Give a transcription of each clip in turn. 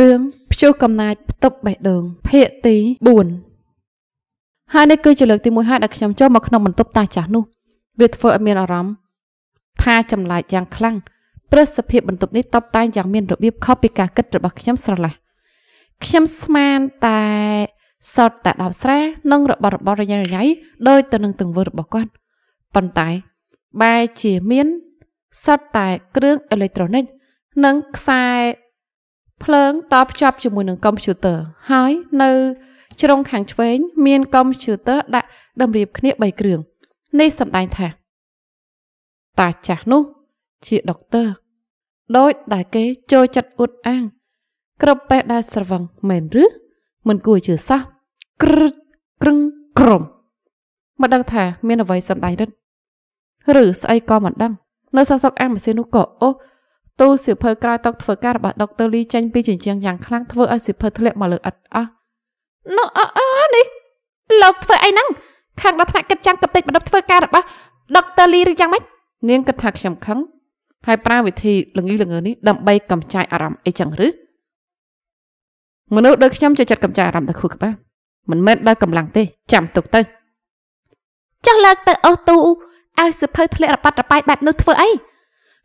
រឿងព្យុះកំណាចផ្ទប់បេះដូងភាគទី4ហើយនេះគឺជាលើកទី1ហើយដែលខ្ញុំចូលមកក្នុងបន្ទប់តាចាស់នោះវាធ្វើឲ្យមានអារម្មណ៍ថាចម្លែកយ៉ាង ខ្លាំងព្រឹទ្ធសភាពបន្ទប់នេះតបតែងយ៉ាងមាន របៀបខុសពីការគិតរបស់ខ្ញុំស្រឡះខ្ញុំស្មានតែ សតតាដោបស្រានិងរបស់របស់រញ៉ៃរញ៉ៃដោយទៅនឹងទង្វើរបស់គាត់ប៉ុន្តែ បែរជាមានសតតែគ្រឿងអេເລັກត្រូនិកនិងខ្សែភ្លើងតភ្ជាប់ជាមួយនឹងកុំព្យូទ័រហើយ នៅជ្រុងខាងឆ្វេងមានកុំព្យូទ័រដាក់តម្រៀបគ្នា3គ្រឿងនេះសម្ដែងថា តាចាស់នោះ ជាដុកទ័រដោយដែលគេចូលចិត្តអ៊ុតអាងគ្រប់ពេលដែលស្រវឹងមែនឬមិនគួរជឿសោះក្រឹតក្រឹងក្រំមិនដឹងថាមានអ្វីសម្ដែងរឹតឬស្អីក៏មិនដឹង នៅសសកអាងម៉ាស៊ីននោះក៏អូទូសៀវភៅក្រោយតុធ្វើការរបស់ដុកទ័រលីចេញពីជញ្ជាំងយ៉ាងខ្លាំងធ្វើឲ្យសៀវភៅធ្លាក់មកលើឥដ្ឋអស់ណូអអនេះលោកធ្វើអីហ្នឹងខាងដល់ថ្នាក់គិតចាំងគិតតិចបណ្ដប់ធ្វើការរបស់ដុកទ័រលីឬយ៉ាងម៉េចនាងគិតថាខ្ញុំខឹងហើយប្រើវិធីល្ងីល្ងើនេះដើម្បីកំចាយអារម្មណ៍អីចឹងឬមនុស្សដូចខ្ញុំចូលចិត្តកំចាយអារម្មណ៍តែខួរក្បាលមិនមែនដោយកម្លាំងទេចាំទុកទៅចុះលើកទៅអូសទូឲ្យសិភៅធ្លាក់របាត់របាយបែបនោះធ្វើអី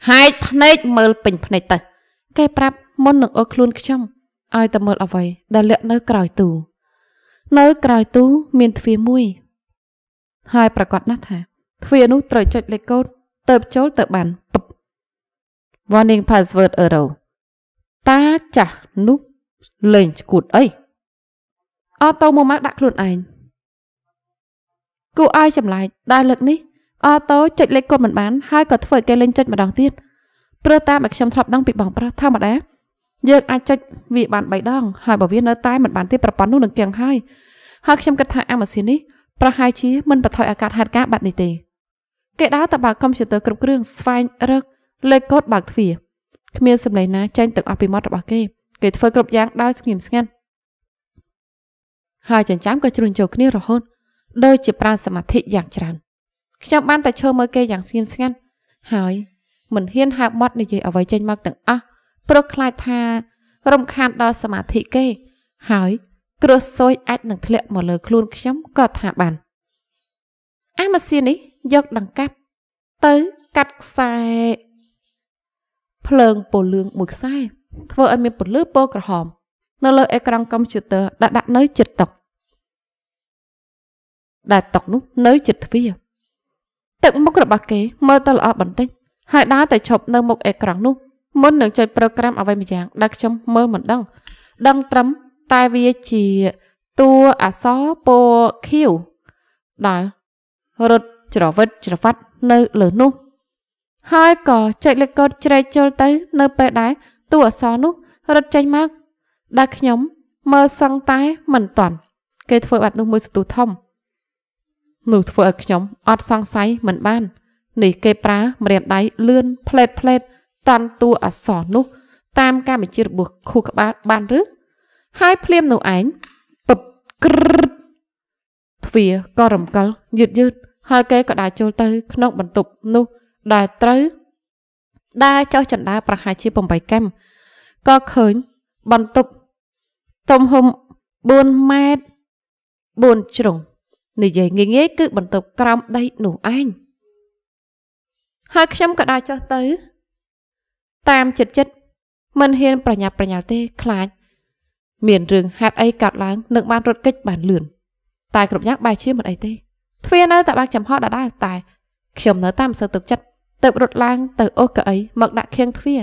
ហែកភ្នែកមើលពេញភ្នែកទៅគេប្រាប់មុននឹងអើខ្លួនខ្ញុំឲ្យតែមើលអ្វីដែលលាក់នៅក្រោយទូ នៅក្រោយទូមានទ្វារមួយ ហើយប្រកាសណាស់ថាទ្វារនោះត្រូវចុចលេខកូដទៅចូលទៅបានពឹប warning password error តាចាស់នោះលេងឈួតអីអត់ទៅមកម៉ាក់ដាក់ខ្លួនឯងគូអាយចម្លែកដែលលើកនេះអតូចុចលេខកូនមិនបានហើយក៏ធ្វើឲ្យគេលេងចុចម្ដងទៀតព្រោះតាមឲ្យខ្ញុំធ្លាប់ដឹងពីបងប្រុសធម្មតាយើងអាចចុចវាបាន3ដងហើយបើវានៅតែមិនបានទេប្រព័ន្ធនោះនឹងគាំងហើយហើយខ្ញុំគិតថាអាម៉ាស៊ីននេះប្រហែលជាមិនបន្ថយឱកាសហេតុការណ៍បែបនេះទេគេដើរទៅបើកកុំព្យូទ័រគ្រប់គ្រឿងស្វែងរកលេខកូដបើកទ្វារគ្មានសម្លេងណា ចេញទាំងអស់ពីមាត់របស់គេគេធ្វើគ្រប់យ៉ាងដោយស្ងៀមស្ងាត់ហើយចិញ្ចាំក៏ជ្រុញចូលគ្នារហូតដោយជាប្រើសមាធិយ៉ាងច្រើនខ្ញុំបានតែឈើមើលគេយ៉ាងស្ងៀមស្ងាត់ហើយមិនហ៊ានហៅបត់និយាយអ្វីចេញមកទាំងអស់ព្រោះខ្លាចថា រំខានដល់សមាធិគេ ហើយ គ្រោះសួយអាចនឹងធ្លាក់មកលើខ្លួនខ្ញុំក៏ថាបានអាម៉ាស៊ីននេះយកដង្កាប់ទៅកាត់ខ្សែ ភ្លើងពណ៌លឿងមួយខ្សែ ធ្វើឲ្យមានពន្លឺពណ៌ក្រហម នៅលើអេក្រង់កុំព្យូទ័រដាក់ដាក់នៅជិតតុដែលតុនោះនៅជិតទ្វារទឹកមុខរបស់គេមើលទៅល្អបន្តិចហើយដើរទៅឈប់នៅមុខអេក្រង់នោះមុននឹងចុចប្រូក្រាមអ្វីម្យ៉ាងដែលខ្ញុំ មើលមិនដឹងដឹងត្រឹមតែវាជាតួអក្សរពណ៌ខៀវដល់រត់ច្រវិតច្រវាត់នៅលើនោះហើយក៏ចុចលេខកូដជ្រែកចូលទៅនៅពេលដែរតួអក្សរនោះរត់ចេញមកដល់ខ្ញុំមើលសឹងតែមិនតន់គេធ្វើបែបនោះមួយសន្ទុះធំនោះធ្វើឲ្យខ្ញុំអត់សង្ស័យមិនបាននេះគេប្រើម្រាមដៃលឿនផ្លេតផ្លេត តាមតួអសរនោះ តាមការបញ្ជារបស់ខួរក្បាលបាន ឬ ហើយភ្លាមនោះឯងពឹបក្រឹបទ្វារក៏រំកិលយឺតយឺតហើយគេក៏ដើរចូលទៅ ក្នុងបន្ទប់នោះដែលត្រូវដើរចុះចណ្ដើរប្រហែលជា8កាំក៏ឃើញបន្ទប់ទំហំ4ម៉ែត្រ4ជ្រុងនិយាយងាយងាយគឺបន្ទប់ក្រោមដីនោះឯងហើយខ្ញុំក៏ដើរចុះទៅ តាមចិត្តចិត្តមិនហ៊ានប្រញាប់ប្រញាល់ទេខ្លាច មានរឿងហេតុអីកើតឡើងនឹងបានរត់គេចបានលឿនតែគ្រប់យ៉ាងបែរជាមិនអីទេទ្វារនៅតែបើកចំហដដែលតែខ្ញុំនៅតាមសើទុកចិត្តទៅរត់ឡើងទៅអូសកៅអីមកដាក់ខៀងទ្វារ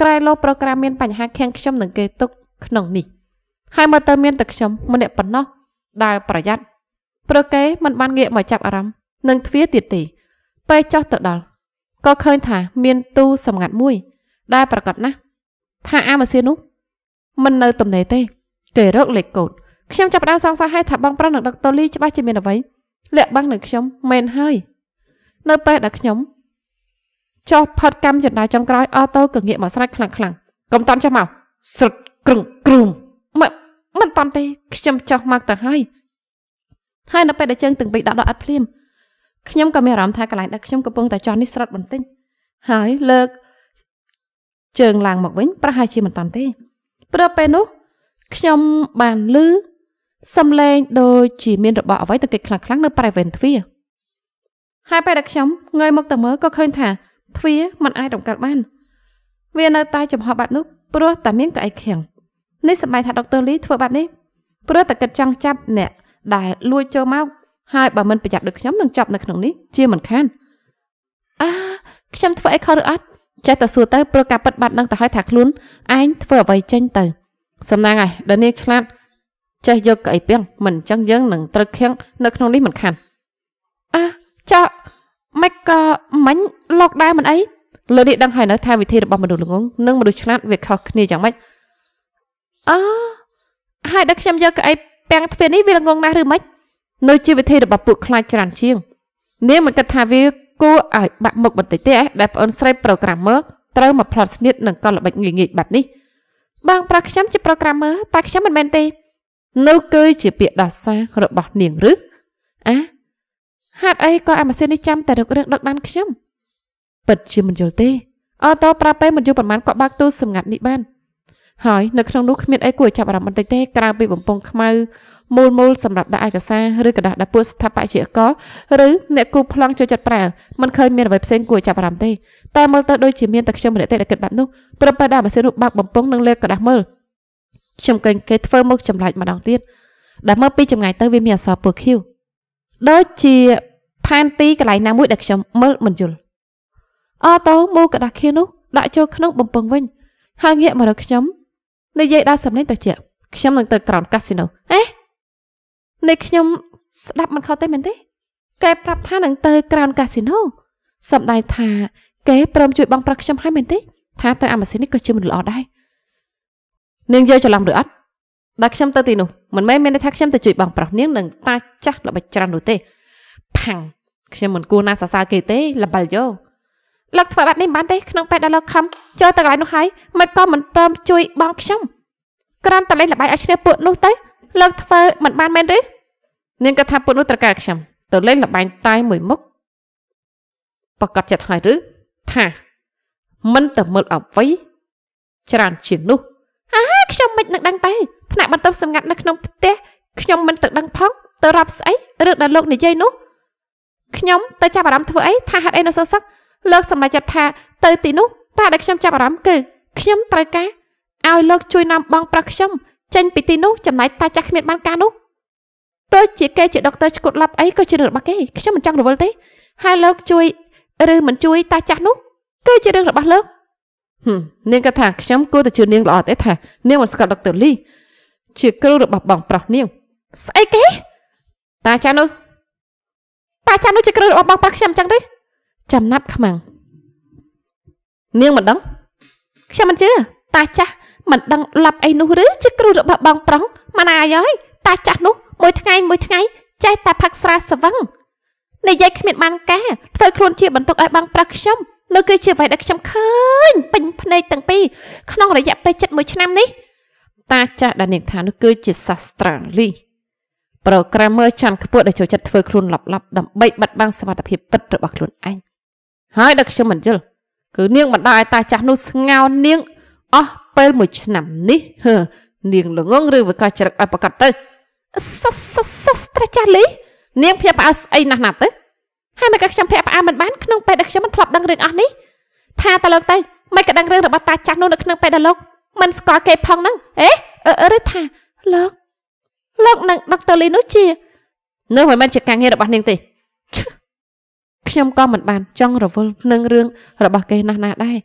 ក្រែលោប្រូក្រាមមានបញ្ហាខៀងខ្ញុំនឹងគេទុកក្នុងនេះហើយមើលទៅមានតែខ្ញុំម្នាក់ប៉ុណ្ណោះដែលប្រយ័ត្នប្រកេមិនបានងាកមកចាប់អារម្មណ៍នឹងទ្វារទៀតទេពេលចោះទៅដល់ក៏ឃើញថា មានទូសម្ងាត់មួយ ដែលប្រកាសណាស់ថាអាម៉ាស៊ីននោះមិននៅទំនេរទេគេរកលេខកូដខ្ញុំចាប់ផ្ដើមសង្ស័យហើយថាបងប្រុសនឹងដឹកតូលីច្បាស់ជាមានអ្វីលាក់បាំងនឹងខ្ញុំមែនហើយនៅពេលដែលខ្ញុំចោះផាត់កម្មចន្ទាចុងក្រោយអតូក៏ងាកមកស្រែកខ្លាំងខ្លាំងកុំតន់ចេះមកស្រឹកគ្រឹងគ្រੂមមិនមិនតន់ទេខ្ញុំចោះមកទៅហើយហើយនៅពេលដែលជើងទាំងពីរដាក់ដកអត់ភ្លាមខ្ញុំក៏មានអារម្មណ៍ថាកន្លែងដែលខ្ញុំកំពុងតែចោះនេះស្រិតបន្តិចហើយលើកជើងឡើងមកវិញប្រហែលជាមិនតាន់ទេព្រោះពេលនោះខ្ញុំបានឮសំឡេង ដូចជាមានរបស់អ្វីទៅកិច្ចខ្លាំងៗនៅប្រៃវេនទ្វារហើយពេលដែលខ្ញុំងើយមកទៅមើលក៏ឃើញថាទ្វារมันអាចរំកាត់បាន វានៅតែចំហបែបនោះព្រោះតែមានកៅអីខាំងនេះសម័យថាដុកទ័រលីធ្វើបែបនេះព្រោះតែគិតចង់ចាប់អ្នកដែលលួចចូលមកហើយបើមិនប្រយ័ត្នដូចខ្ញុំនឹងចាប់នៅក្នុងនេះជាមិនខានអាខ្ញុំធ្វើអីខុសឬអត់ចេះតែសួរទៅព្រោះការប៉ັດបាត់នឹងទៅហើយថាខ្លួនឯងធ្វើអ្វីចេញទៅ សំណាងហើយដល់នាងឆ្លាតចេះយកកៅអីពីងមិនអញ្ចឹងយើងនឹងត្រូវខៀងនៅក្នុងនេះមិនខានអាចោម៉េចក៏មិញលោកដែរមិនអីលោកនេះដឹងហើយនៅថាវិធីរបស់មនុស្សល្ងងនិងមនុស្សឆ្លាតវាខុសគ្នាយ៉ាងម៉េចអើហើយដល់ខ្ញុំយកកៅអីទាំងទ្វារនេះវាល្ងងណាស់ឬមិននៅជាវិធីរបស់ពួកខ្លាចច្រានជាងនាងមិនគិតថាវាគួរឲ្យបាក់មុខបន្តិចទេដែលប្អូនស្រីប្រូក្រាមឺត្រូវមកផ្លត់ស្នៀតនឹងកលល្បិចងាយងាយបែបនេះបងប្រាស់ខ្ញុំជាប្រូក្រាមឺតែខ្ញុំមិនមែនទេនោះគឺជាពាក្យដាសារបស់នាងឬអាហេតុអីក៏អាម៉ាស៊ីននេះចាំតែរករឿងដឹកបានខ្ញុំពិតជាមិនយល់ទេអតតប្រើពេលមិនយូរប៉ុន្មានក៏បើកទូសម្ងាត់នេះបានហើយនៅក្នុងនោះគ្មានអីគួរចាប់អារម្មណ៍បន្តិចទេក្រៅពីបំពង់ខ្មៅមូលមូលសម្រាប់ដាក់ឯកសារឬกระดาษដាក់ពួកស្ថាបត្យករឬអ្នកគូប្លង់ចូលចិត្តប្រើมันឃើញមានអ្វីផ្សេងគួរចាប់អារម្មណ៍ទេតែមើលទៅដូចជាមានតែខ្ញុំម្នាក់ទេដែលគិតបែបនោះប្រពន្ធដាក់ម៉ាស៊ីនរូបបាក់បំពង់និងលេខกระดาษមើលខ្ញុំកេងគេធ្វើមុខចម្លែកម្ដងទៀតដែលមើលពីចម្ងាយទៅវាមានអក្សរពណ៌ខៀវដូចជាផែនទីកន្លែងណាមួយដែលខ្ញុំមើលមិនយល់អតោមូលกระดาษខៀវនោះដាក់ចូលក្នុងបំពង់វិញហើយងាកមករកខ្ញុំនិយាយដល់សំឡេងត្រជាក់ខ្ញុំនឹងទៅក្រោនកាស៊ីណូអេនេះខ្ញុំស្ដាប់មិនខុសទេមែនទេកែប្រាប់ថានឹងទៅក្រោនកាស៊ីណូសំដែងថាកែព្រមជួយបងប្រាក់ខ្ញុំឲ្យមែនទេ ថាទៅអាម៉ាស៊ីននេះក៏ជាមនុស្សល្អដែរនាងយកច្រឡំឬអត់ដល់ខ្ញុំទៅទីនោះមិនមែនមានន័យថាខ្ញុំទៅជួយបងប្រុសនាងនឹងតាចាស់ល្បិចច្រើននោះទេ ផាំងខ្ញុំមិនគួរណាសរសើរគេទេល្បិលយោលោកធ្វើបែបនេះមិនបានទេក្នុងពេលដែលលោកខំចូលទៅកន្លែងនោះហើយមិនក៏មិនព្រមជួយ បងខ្ញុំក្រានតលេងលបាយឲ្យឈ្នះពួកនោះទៅលោកធ្វើមិនបានមែនឬនាងក៏ថាពួកនោះត្រូវការខ្ញុំទៅលេងលបាយតែមួយមុខប្រកបចិត្តហើយឬថាមិនទៅមើលអ្វីច្រើនជាងនោះអាខ្ញុំមិននឹងដឹងទេថ្នាក់បន្ទប់សម្ងាត់នៅក្នុងផ្ទះខ្ញុំមិនទៅដឹងផងទៅរាប់ស្អីឬដល់លោកនិយាយនោះខ្ញុំទៅចាប់អារម្មណ៍ធ្វើអីថាហេតុអីនៅសោះសឹកលោកសម្រេចចិត្តថាទៅទីនោះតែដែលខ្ញុំចាប់អារម្មណ៍គឺខ្ញុំត្រូវការឲ្យលោកជួយនាំបងប្រុសខ្ញុំចេញពីទីនោះចំណែកតាចាស់គ្មានបានការនោះទោះជាគេជាដុកទ័រឈុតឡាប់អីក៏ជារឿងរបស់គេខ្ញុំមិនចង់រវល់ទេហើយលោកជួយ ឬមិនជួយ តាចាស់នោះគឺជារឿងរបស់លោកហឹមនាងក៏ថាខ្ញុំគួរតែជឿនាងល្អទេថានាងមិនស្គាល់ដុកទ័រលីជាគ្រូរបស់បងប្រុសនាងស្អីគេ តាចាស់នោះតាចាស់នោះជាគ្រូរបស់បងប្រុសខ្ញុំអញ្ចឹងទេចំណាប់ខ្មាំងនាងមិនដឹងខ្ញុំមិនជឿតាចាស់មិនដឹងលັບអីនោះឬជាគ្រូរបស់បងប្រុងម៉ាណាយហើយតាចាស់នោះមួយថ្ងៃមួយថ្ងៃចេះតែផឹកស្រាសវឹងនិយាយគ្មានបានការធ្វើខ្លួនជា បន្ទុកឲ្យបងប្រុសខ្ញុំនោះគឺជាអ្វីដែលខ្ញុំឃើញពេញភ្នែកទាំងពីរក្នុង រយៈពេលជិត1ឆ្នាំនេះតាចាស់ដែលនាងថានោះគឺជាសាស្ត្រាលីប្រូក្រាមឺចាំខ្ពស់ដែលចូលចិត្តធ្វើខ្លួនលបៗដើម្បីបិទបាំងសមត្ថភាពពិតរបស់ខ្លួនឯងហើយដល់ខ្ញុំមិនយល់គឺនាងបណ្ដាឲ្យតាចាស់នោះស្ងោនាង អស់ពេលមួយឆ្នាំនេះហឺនាងល្ងងឬវាក៏ច្រឹកឲ្យប្រកាត់ទៅសសសត្រចាស់លី នាងភ័យផ្អើស្អីណាស់ណាស់ទៅហើយមកក៏ខ្ញុំភ័យផ្អើមិនបានក្នុងពេលដែលខ្ញុំមិនធ្លាប់ដឹងរឿងអស់នេះថាតើលោកទៅមិនក៏ដឹងរឿងរបស់តាចាស់នោះនៅក្នុងពេលដែលលោកមិនស្គាល់គេផងហ្នឹងអេឬថាលោកលោកនឹងដុកទ័រលីនោះជានៅមិនមែនជាការងាររបស់នាងទេខ្ញុំក៏មិនបាន ចង់រវល់នឹងរឿងរបស់គេណាស់ណាដែរ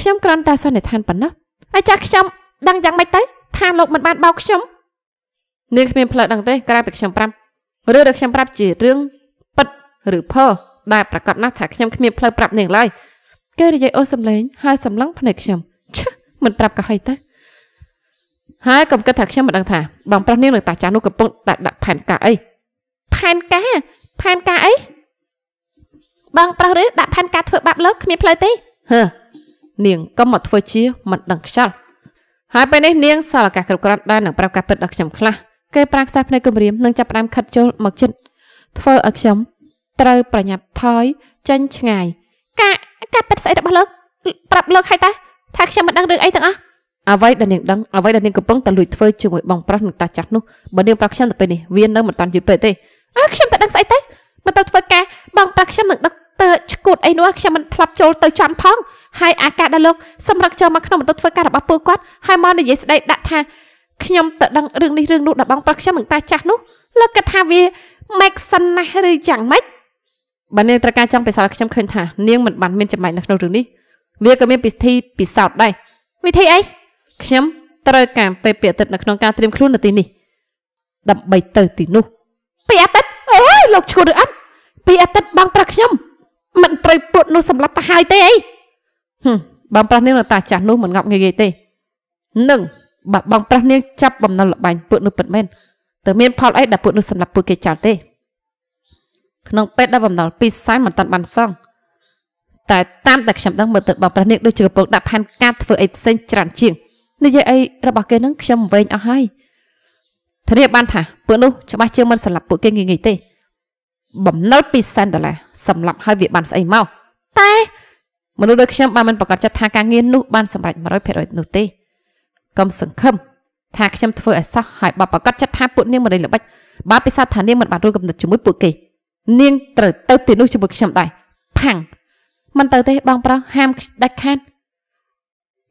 ខ្ញុំគ្រាន់តែសន្និដ្ឋានប៉ុណ្ណោះអាចារ្យខ្ញុំដឹងយ៉ាងម៉េចទៅថាលោកមិនបានបោកខ្ញុំនាងគ្មានផ្លូវដឹងទេក្រៅពីខ្ញុំប្រាប់ឬដែលខ្ញុំប្រាប់ជារឿងពិតឬផុសដែលប្រកាសណាស់ថាខ្ញុំគ្មានផ្លូវប្រាប់នាងឡើយគេនិយាយអូសំឡេង ហើយសម្លឹងភ្នែកខ្ញុំឈឺមិនប្រាប់ក៏ហីតាហើយកុំគិតថាខ្ញុំមិនដឹងថាបងប្រុសនាងនឹងតាចាស់នោះកំពុងតែដាក់ផែនការអីផែនការផែនការអីបងប្រុសឬដាក់ផែនការធ្វើបាបលោកគ្មានផ្លូវទេហឺនាងកុំមកធ្វើជាមិនដឹងខ្យល់ហើយពេលនេះនាងសល់ឱកាសគ្រប់គ្រាន់ដែលនឹងប្រាប់ការពិតដល់ខ្ញុំខ្លះ គេប្រាំងខ្សែភ្នែកគំរាមនឹងចាប់ផ្ដើមខិតចូលមកជិតធ្វើឲ្យខ្ញុំត្រូវប្រញាប់ថយចេញឆ្ងាយ ការការពិតស្អីរបស់លោកប្រាប់លោកឲ្យតាថាខ្ញុំមិនដឹងរឿងអីទាំងអស់អ្វីដែលនាងដឹងអ្វីដែលនាងកំពុងតែលួចធ្វើជាមួយបងប្រុសនឹងតាចាស់នោះបើនាងប្រាប់ខ្ញុំទៅពេលនេះវានៅមិនតាន់យឺតពេកទេអើខ្ញុំតែដឹងស្អីទេមកទៅធ្វើការបងប្រុសខ្ញុំនឹងដឹងតើឈួតអីនោះខ្ញុំមិនធ្លាប់ចូលទៅចំផងហើយអាការដែលលោកសម្រឹកចូលមកក្នុងបន្ទប់ធ្វើការរបស់ពូគាត់ហើយមកនិយាយស្ដីដាក់ថាខ្ញុំទៅដឹងរឿងនេះរឿងនោះដល់បង ប្រុសខ្ញុំមិនតាចាស់នោះលោកគិតថាវា make sense ណាស់ឬយ៉ាងម៉េចបើនាងត្រូវការចង់ពិសោធន៍ខ្ញុំឃើញថានាងមិនបានមានចំណែកនៅក្នុងរឿងនេះវាក៏មានពិធីពិសោធន៍ដែរវិធីអីខ្ញុំត្រូវការពេលពីអាទិត្យនៅក្នុងការត្រៀមខ្លួននៅទីនេះ ដើម្បីទៅទីនោះពីអាទិត្យអូយលោកឈួតឬអត់ពីអាទិត្យបងប្រុសខ្ញុំមិនត្រូវពុតនោះសម្រាប់ទៅហើយទេអីហឹមបងប្រាស់នាងនៅតាចាស់នោះមិនងាប់ងាយទេនឹងបើបងប្រាស់នាងចាប់បំណុលលបាញ់ពួកនោះពិតមែនតើមានផលអីដែលពួកនោះសម្រាប់ពួកគេចោលទេក្នុងពេលដែលបំណុលពីសែនមិនតាន់បានសងតែតាមតែខ្ញុំដឹងមើលទៅបងប្រាស់នាងដូចជាកំពុងដាក់ផែនការធ្វើអីផ្សេងច្រើនជាងនិយាយអីរបស់គេនឹងខ្ញុំវែងអស់ហើយធានាបានថាពួកនោះច្បាស់ជាមិនសម្រាប់ពួកគេងាយៗទេបំណុល2សែនដុល្លារសម្រាប់ហើយវាបានស្អីមកតែមនុស្សដូចខ្ញុំបានមិនប្រកាសចិត្តថាការងារនោះបានសម្រេច100%នោះទេកុំសង្ឃឹមថា ខ្ញុំធ្វើឲ្យសោះហើយបើប្រកាសចិត្តថាពួកនាងមិនដឹងល្បិចបើពិសាថានាងមិនបានរួមកំណត់ជាមួយពួកគេនាងត្រូវទៅទីនោះជាមួយខ្ញុំដែរផាំងមិនទៅទេបងប្រុសហាមដាច់ខាត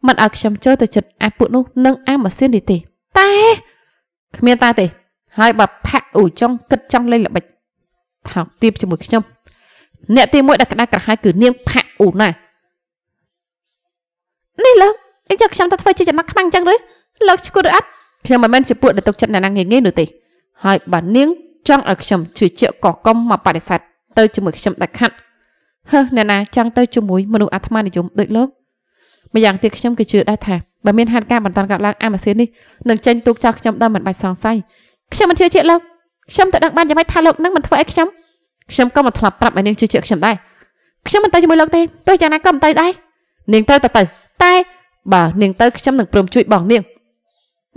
មិនឲ្យខ្ញុំចូលទៅចិត្តអាពួកនោះនិងអាម៉ាស៊ីននេះទេតែគ្មានតែទេហើយបើផាក់អ៊ូចង់គិតចង់លេងល្បិចថោកទាបជាមួយខ្ញុំអ្នកទីមួយដែលក្តៅក្រហាយគឺនាងផាក់អ៊ូណានេះលោកអីចឹងខ្ញុំទៅធ្វើជាចំណាក់ខ្មាំងចឹងឬលោកឈ្គូរអត់ខ្ញុំមិនមែនជាពួកដែលទុកចិត្តអ្នកណាងាយងាយនោះទេហើយបើនាងចង់ឲ្យខ្ញុំជួយជាកកកុំមកបដិសេធទៅជាមួយខ្ញុំដាច់ខាត់ហើអ្នកណាចង់ទៅជាមួយមនុស្សអាត្មានិយមដូចលោកម្យ៉ាងទៀតខ្ញុំក៏ជឿដែរថាបើមានហេតុការណ៍បន្តកើតឡើងអាម៉ាស៊ីននេះនឹងចេញទូកចោលខ្ញុំដល់មិនបាច់សង្ស័យខ្ញុំមិនជឿជាក់លោកខ្ញុំទៅដឹងបានយ៉ាងម៉េចថាលោកនឹងមិនធ្វើអីខ្ញុំខ្ញុំក៏មិនធ្លាប់ប្រាប់ឲ្យនាងជឿជាក់ខ្ញុំដែរខ្ញុំមិនទៅជាមួយលោកទេទោះយ៉ាងណាក៏មិនទៅដែរនាងទៅទៅទៅតែបើនាងទៅខ្ញុំនឹងព្រមជួយបងនាង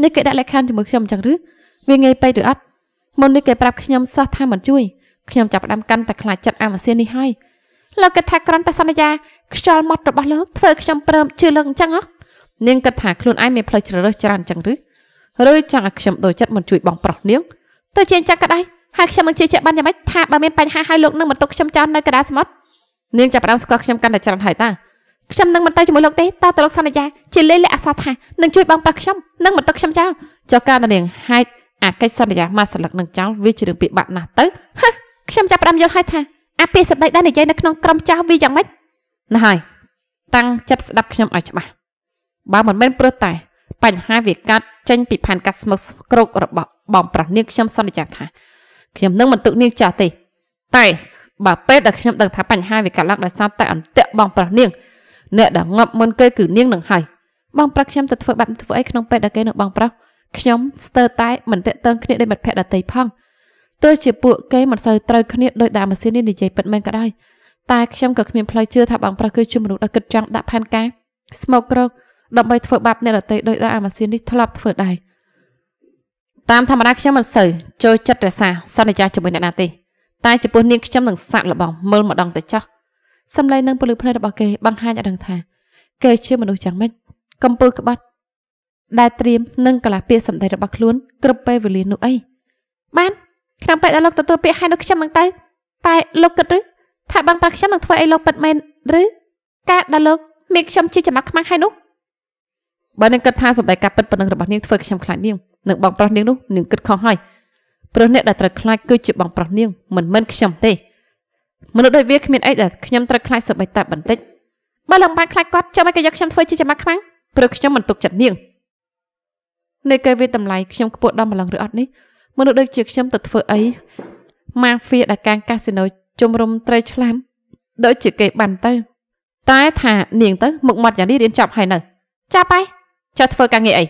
នេះគេដាក់លក្ខខណ្ឌជាមួយខ្ញុំអញ្ចឹងឬវាងាយពេកឬអត់មុននេះគេប្រាប់ខ្ញុំសោះថាមិនជួយខ្ញុំចាប់ផ្ដើមកាន់តែខ្លាចចិត្តអាម៉ាសៀននេះហើយលោកគិតថាគ្រាន់តែសន្យាខ្យល់ម៉ត់របស់លោកធ្វើខ្ញុំព្រមជឿលោកអញ្ចឹងហ៎នាងគិតថាខ្លួនឯងមានផ្លូវជ្រើសរើសច្រើនអញ្ចឹងឬឬចង់ឲ្យខ្ញុំដូចចិត្តមិនជួយបងប្រុសនាងទៅជាចាក់ក្តីហើយខ្ញុំនឹងជឿជាក់បានយ៉ាងម៉េចថាបើមានបញ្ហាហើយលោកនឹងមិនទុកខ្ញុំចោលនៅកណ្ដាលសមុទ្រនាងចាប់ផ្ដើមស្គាល់ខ្ញុំកាន់តែច្រើនហើយតាខ្ញុំនឹងមិនទៅជាមួយលោកទេតើតលោកសន្យាជាលេលេអសាថានឹងជួយបងប្រាក់ខ្ញុំនឹងមិនទុកខ្ញុំចោលចុះការនាងហែកអាកិច្ចសន្យាមកសន្លឹកនឹងចោលវាជារឿងពាក្យបាក់ណាស់ទៅខ្ញុំចាប់ផ្ដើមយល់ហើយថាអាពាក្យសម្ដីដែលនិយាយនៅក្នុងក្រុមចាស់វាយ៉ាងម៉េចណាស់ហើយតាំងចិត្តស្ដាប់ខ្ញុំឲ្យច្បាស់បើមិនមែនព្រោះតែបញ្ហាវាកាត់ចេញពីផែនកាស្មុសក្រោករបស់បងប្រុសនាងខ្ញុំសន្យាថាខ្ញុំនឹងមិនទុកនាងចាស់ទេតែបើពេលដែលខ្ញុំដឹងថាបញ្ហាវាកើតឡើងដោយសារតែអន្ទាក់បងប្រុសនាងអ្នកដែលងាប់មុនគេគឺនាងនឹងហើយបងប្រុសខ្ញុំទៅធ្វើបែបធ្វើអីក្នុងពេលដែលគេនៅបងប្រុសខ្ញុំស្ទើរតែមិនតាក់ទងគ្នាដោយមិត្តភក្តិដតីផងទោះជាពួកគេមិនសូវត្រូវគ្នាដោយដើមម៉ាស៊ីននេះនិយាយពិតមែនក៏ដោយតែខ្ញុំក៏គ្មានផ្លូវជឿថាបងប្រុសគឺជាមនុស្សដែលគិតចង់ដាក់ផែនការ smoke រកដើម្បីធ្វើបាបអ្នកដទៃដោយដែលអាម៉ាស៊ីននេះធ្លាប់ធ្វើដែរតាមធម្មតាខ្ញុំមិនសូវចូលចិត្តរសាសន្យាជាមួយអ្នកណាទេតែចំពោះនាងខ្ញុំនឹងសាក់លបងមើលម្ដងទៅចោះសម្លេងនឹងពលិភ្នែករបស់គេបង្ហាញឲ្យដឹងថា គេ ជាមនុស្សយ៉ាងម៉េចកំពើក្បត់ដែលត្រៀមនឹងកលាពាក្យសម្ដីរបស់ខ្លួនគ្រប់ពេលវេលានោះអីបាន ខ្ញុំបែកដល់លោកទទួលពាក្យហៅដូចខ្ញុំហ្នឹងទៅតែលោកគិតឬថាបងប៉ាខ្ញុំនឹងធ្វើអីលោកប៉ិតមែនឬការដែលលោកមានខ្ញុំជាចំណាក់ខ្មាំងហើយនោះបើនាងគិតថាសម្ដីការពិតប៉ុណ្ណឹងរបស់នាងធ្វើ ខ្ញុំខ្លាចនាងនឹងបងប្រុសនាងនោះនាងគិតខុសហើយព្រោះអ្នកដែលត្រូវខ្លាចគឺជាបង ប្រុសនាងមិនមែនខ្ញុំទេមនុស្សដូចវាគ្មានអីដែលខ្ញុំត្រូវខ្លាចសម្បីតែបន្តិចបើឡើងបានខ្លាចគាត់ចាំឲ្យគេយកខ្ញុំធ្វើជាចំបាក់ខ្មាំងព្រោះខ្ញុំមិនទុកចិត្តនាងនៃគេវាតម្លៃខ្ញុំខ្ពស់ដល់ម្លងឬអត់នេះមនុស្សដូចជាខ្ញុំទៅធ្វើអីម៉ាហ្វៀដែលកាងកាស៊ីណូជំរុំត្រីឆ្លាមដូចជាគេបានទៅ តែថានាងទៅមុខមាត់យ៉ាងនេះរៀនចប់ហើយនៅ ចាប់ហើយចុះធ្វើការងារអី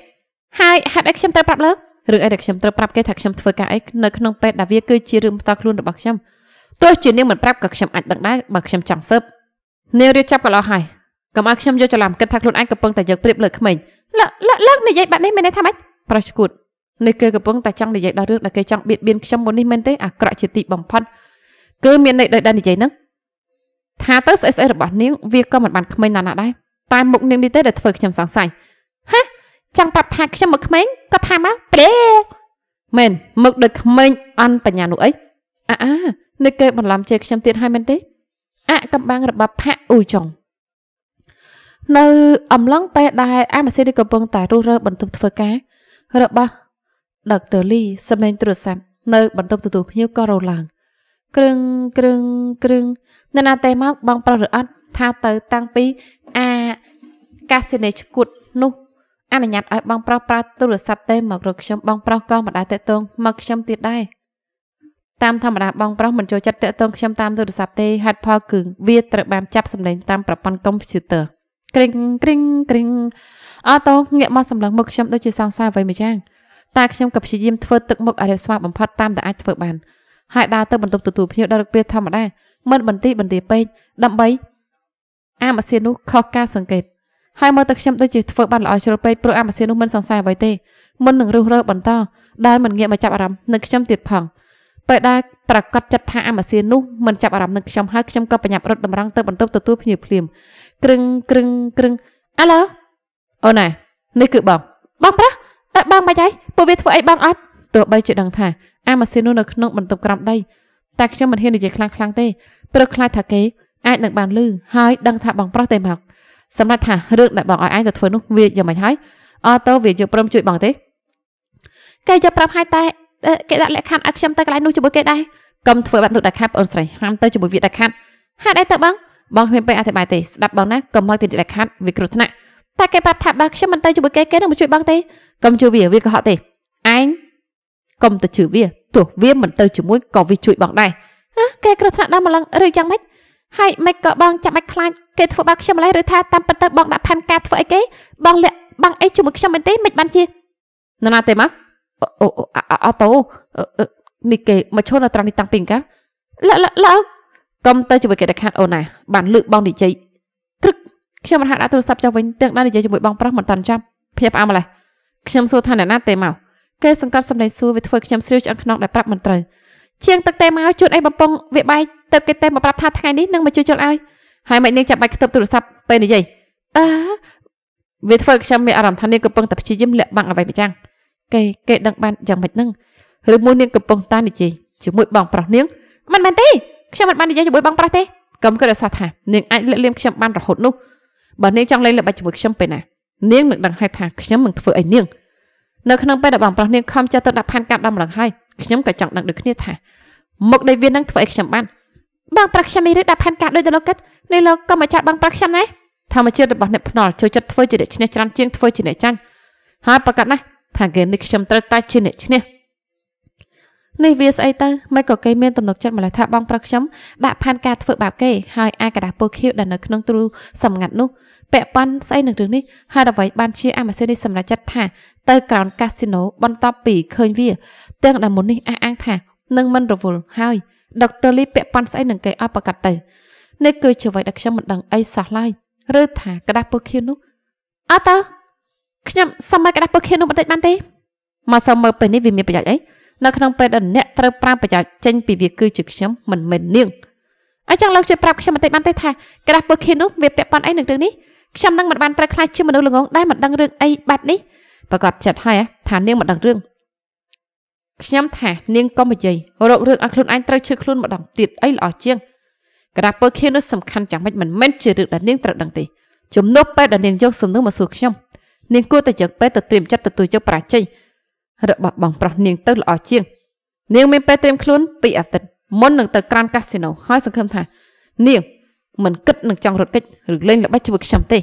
ហើយហេតុអីខ្ញុំត្រូវប្រាប់លើករឿងអីដែលខ្ញុំត្រូវប្រាប់គេថាខ្ញុំធ្វើការអីនៅក្នុងពេលដែលវាគឺជារឿងផ្ទាល់ខ្លួនរបស់ខ្ញុំទោះជានាងមិនប្រាប់ក៏ខ្ញុំអាចដឹងដែរបើខ្ញុំចង់ស៊ើបនាងរៀបចាប់កន្លោះហើយកុំឲ្យខ្ញុំយកច្រឡំគិតថាខ្លួនឯងកំពុងតែយកប្រៀបលើក្មេងលើកលើកនិយាយបែបនេះមានន័យថាម៉េចប្រុសឈួតនេះគេកំពុងតែចង់និយាយដល់រឿងដែលគេចង់បៀតបៀនខ្ញុំមុននេះមែនទេអាក្រក់ជាទីបំផុតគឺមានន័យដូចដែលនិយាយហ្នឹងថាទៅស្អីស្អីរបស់នាងវាក៏មិនបានក្មេងណាស់ណាដែរតែមុខនាងនេះទេដែលធ្វើខ្ញុំសង្ស័យហាចង់ប្រាប់ថាខ្ញុំមកក្មេងគាត់ថាមកព្រេមែនមកដូចក្មេងអន់បញ្ញានោះអីអាអានៅគេបន្លំជេរខ្ញុំទៀតហើយមែនទេអកំបាំងរបស់ផាក់អ៊ូចុងនៅអំឡុងពេលដែលអាម៉ាស៊ីនកំពុងតែរុះរើបន្ទប់ធ្វើការរបស់ដុកទ័រលីសម្លេងទូរស័ព្ទនៅ បន្ទប់ទទួលភ្ញៀវក៏រឡើងគ្រឹងគ្រឹងគ្រឹងនៅណាតែមកបងប្រុសឬអត់ថាទៅតាំងពីអាកាស៊ីណេឈួតនោះអនុញ្ញាតឲ្យបងប្រុសប្រើទូរស័ព្ទទេមករកខ្ញុំបងប្រុសក៏មិនដែលតាក់ទងមកខ្ញុំទៀតដែរតាមធម្មតាបងប្រុសមិនចូលចិត្តតាក់ទងខ្ញុំតាមទូរស័ព្ទទេហេតុផលគឺវាត្រូវបានចាប់សម្លេងតាមប្រព័ន្ធកុំព្យូទ័រគ្រីងគ្រីងគ្រីងអត់តោងាកមកសម្លឹងមុខខ្ញុំដូចជាសង្សារអ្វីមួយយ៉ាងតែខ្ញុំក៏ព្យាយាមធ្វើទឹកមុខឲ្យរាបស្មើបំផុតតាមដែលអាចធ្វើបាន ហើយដើរទៅបន្ទប់ទទួលភ្ញៀវដល់របៀបធម្មតាមិនបន្តិបន្ទាពេកដើម្បីអាម៉ាសៀននោះខុសការសង្កេតហើយមើលទៅខ្ញុំដូចជាធ្វើបានល្អជ្រុលពេកព្រោះអាម៉ាស៊ីននោះមិនសង្ស័យអ្វីទេមុននឹងរុះរើបន្តដែលមិនងាកមកចាប់អារម្មណ៍នឹងខ្ញុំទៀតផងពេលដែលប្រកាសចិត្តថាអាម៉ាស៊ីននោះមិនចាប់អារម្មណ៍នឹងខ្ញុំហើយខ្ញុំក៏ប្រញាប់រត់តម្រង់ទៅបន្ទប់ទទួលភ្ញៀវភ្លាមគ្រឹងគ្រឹងគ្រឹងអាឡូអូនណានេះគឺបងបងប្រាអើបងបាច់ហើយពួកវាធ្វើអីបងអត់ទោះបីជាដឹងថាអាម៉ាស៊ីននោះនៅក្នុងបន្ទប់ក្រំដីតែខ្ញុំមិនហ៊ាននិយាយខ្លាំងៗទេព្រោះខ្លាចថាគេអាចនឹងបានលឺហើយដឹងថាបងប្រុសតែមកសម្រាប់ថារឿងដែលបងឲ្យឯងទៅធ្វើនោះវាយ៉ាងម៉េចហើយអត់ទៅវាយកព្រមជួយបងទេគេយកប្រាប់ឲ្យតែគេដាក់លក្ខខណ្ឌឲ្យខ្ញុំទៅកន្លែងនោះជាមួយគេដែរកុំធ្វើបែបនោះដាច់ខាតបងអូនស្រីហាមទៅជាមួយវាដាច់ខាតហេតុអីទៅបងបងគ្មានពេលអធិប្បាយទេស្ដាប់បងណាកុំមកទីដាច់ខាតវាគ្រោះថ្នាក់តែគេប្រាប់ថាបើខ្ញុំមិនទៅជាមួយគេគេនឹងមកជួយបងទេកុំជួយវាវាកុហកទេឯងកុំទៅជឿវាទោះវាមិនទៅជាមួយក៏វាជួយបងដែរហ៎គេគ្រោះថ្នាក់ដល់ម្លឹងឬយ៉ាងម៉េចហើយមិនក៏បងចាំបាច់ខ្លាចគេធ្វើបាបខ្ញុំម្លេះឬថាតាមពិតទៅបងដាក់ផែនការធ្វើអីគេបងលាក់បាំងអីជាមួយខ្ញុំមែនទេមិនបានជាណ៎ណាទេមកអូអតូនេះគេមកឈរនៅត្រង់នេះតាំងពីកាលលើកុំទៅជាមួយគេដាច់ខាតអូនណាបានលើកបងនិយាយគ្រឹកខ្ញុំមិនហាក់ដាក់ទូរស័ព្ទចុះវិញទាំងដល់និយាយជាមួយបងប្រុសមិនតាន់ចាប់ភ័យផ្អាម្លេះខ្ញុំសួរថាអ្នកណាទេមកគេសង្កត់សម្ដែងសួរវាធ្វើខ្ញុំស្រីវឆ្អឹងខ្នងដែលប្រាប់មិនត្រូវជាងទឹកតែមកជួនអីបំពងវាបែកទៅគេតែមកប្រាប់ថាថ្ងៃនេះនឹងមកជួយជុលឲ្យហើយមិននាងចាំបាច់ខ្ទប់ទូរស័ព្ទពេលនិយាយអឺវាធ្វើខ្ញុំមានអារម្មណ៍ថានាងកំពុងតែព្យាយាមលាក់បាំងអ្វីម្យ៉ាងគេគេដឹងបានយ៉ាងម៉េចនឹងឬមួយនាងកំពុងតែនិយាយជាមួយបងប្រុសនាងមិនមែនទេខ្ញុំមិនបាននិយាយជាមួយបងប្រុសទេកុំគិតឲ្យសោះថានាងអាចលាក់លៀមខ្ញុំបានរហូតនោះបើនាងចង់លេងល្បិចជាមួយខ្ញុំពេលណានាងនឹងដឹងហើយថាខ្ញុំនឹងធ្វើឲ្យនាងនៅក្នុងពេលដែលបងប្រុសនាងខំចេះទៅដាក់ផែនការដំឡើងហើយខ្ញុំក៏ចង់ដឹងដូចគ្នាថាមុខដែលវានឹងធ្វើឲ្យខ្ញុំបានបងប្រាក់ខ្ញុំមានរឿងដាក់ផែនការដោយដល់លោកកិតនៃលោកកុំមកចាត់បងប្រាក់ខ្ញុំណាធម្មជាតិរបស់អ្នកភ្នល់ចូលចិត្តធ្វើជាអ្នកឈ្នះច្រើនជាងធ្វើជាអ្នកចាញ់ហើយប្រកាសណាស់ថាហ្គេមនេះខ្ញុំត្រូវតែជាអ្នកឈ្នះនេះវាស្អីទៅមិនក៏គេមានទំនុកចិត្តម្ល៉េះថាបងប្រុសខ្ញុំដាក់ផែនការធ្វើបែបគេហើយអាកដាស់ពោខៀវដែលនៅក្នុងទ្រូសម្ងាត់នោះពាក់ប៉ុនស្អីនឹងរឿងនេះហើយអ្វីបានជាអាម៉ាស៊ីននេះសម្រេចចិត្តថា ទៅក្រោនកាស៊ីណូបន្ទាប់ពីឃើញវាទាំងដែលមុននេះអះអាងថានឹងមិនរវល់ហើយដុកទ័រលីពាក់ប៉ាន់ស្អីនឹងគេឲ្យប្រកាត់ទៅនេះគឺជាអ្វីដែលខ្ញុំមិនដឹងអីសោះឡើយឬថាกระดาษពើខៀននោះអត់ទៅខ្ញុំសុំឲ្យកระดาษពើខៀននោះបន្តិចបានទេមកសុំមើលពេលនេះវាមានប្រយោជន៍អីនៅក្នុងពេលដែលអ្នកត្រូវប្រាំប្រយោជន៍ចេញពីវាគឺជាខ្ញុំមិនមែននាងអញ្ចឹងលោកជួយប្រាប់ខ្ញុំបន្តិចបានទេថាกระดาษពើខៀននោះវាពាក់ព័ន្ធអីនឹងរឿងនេះខ្ញុំនឹងមិនបានត្រូវខ្លាចជាមនុស្សល្ងងដែលមិនដឹងរឿងអីបែបនេះប្រកបចិត្តហើយថានាងមិនដឹងរឿងខ្ញុំថានាងកុំនិយាយរករឿងឲ្យខ្លួនឯងត្រូវឈឺខ្លួនម្ដងទៀតអីល្អជាងកដាពើខៀននោះសំខាន់យ៉ាងម៉េចមិនមែនជារឿងដែលនាងត្រូវដឹងទេជំនួសពេលដែលនាងយកសំណួរមកសួរខ្ញុំនាងគួរតែយកពេលទៅត្រៀមចិត្តទទួលយកបរាជ័យរបស់បងប្រុសនាងទៅល្អជាងនាងមានពេលត្រៀមខ្លួន2អាទិត្យមុននឹងទៅក្រានកាស៊ីណូហើយសង្ឃឹមថា នាង មិនគិតនឹងចង់រត់គេចឬលេងល្បិចជាមួយខ្ញុំទេ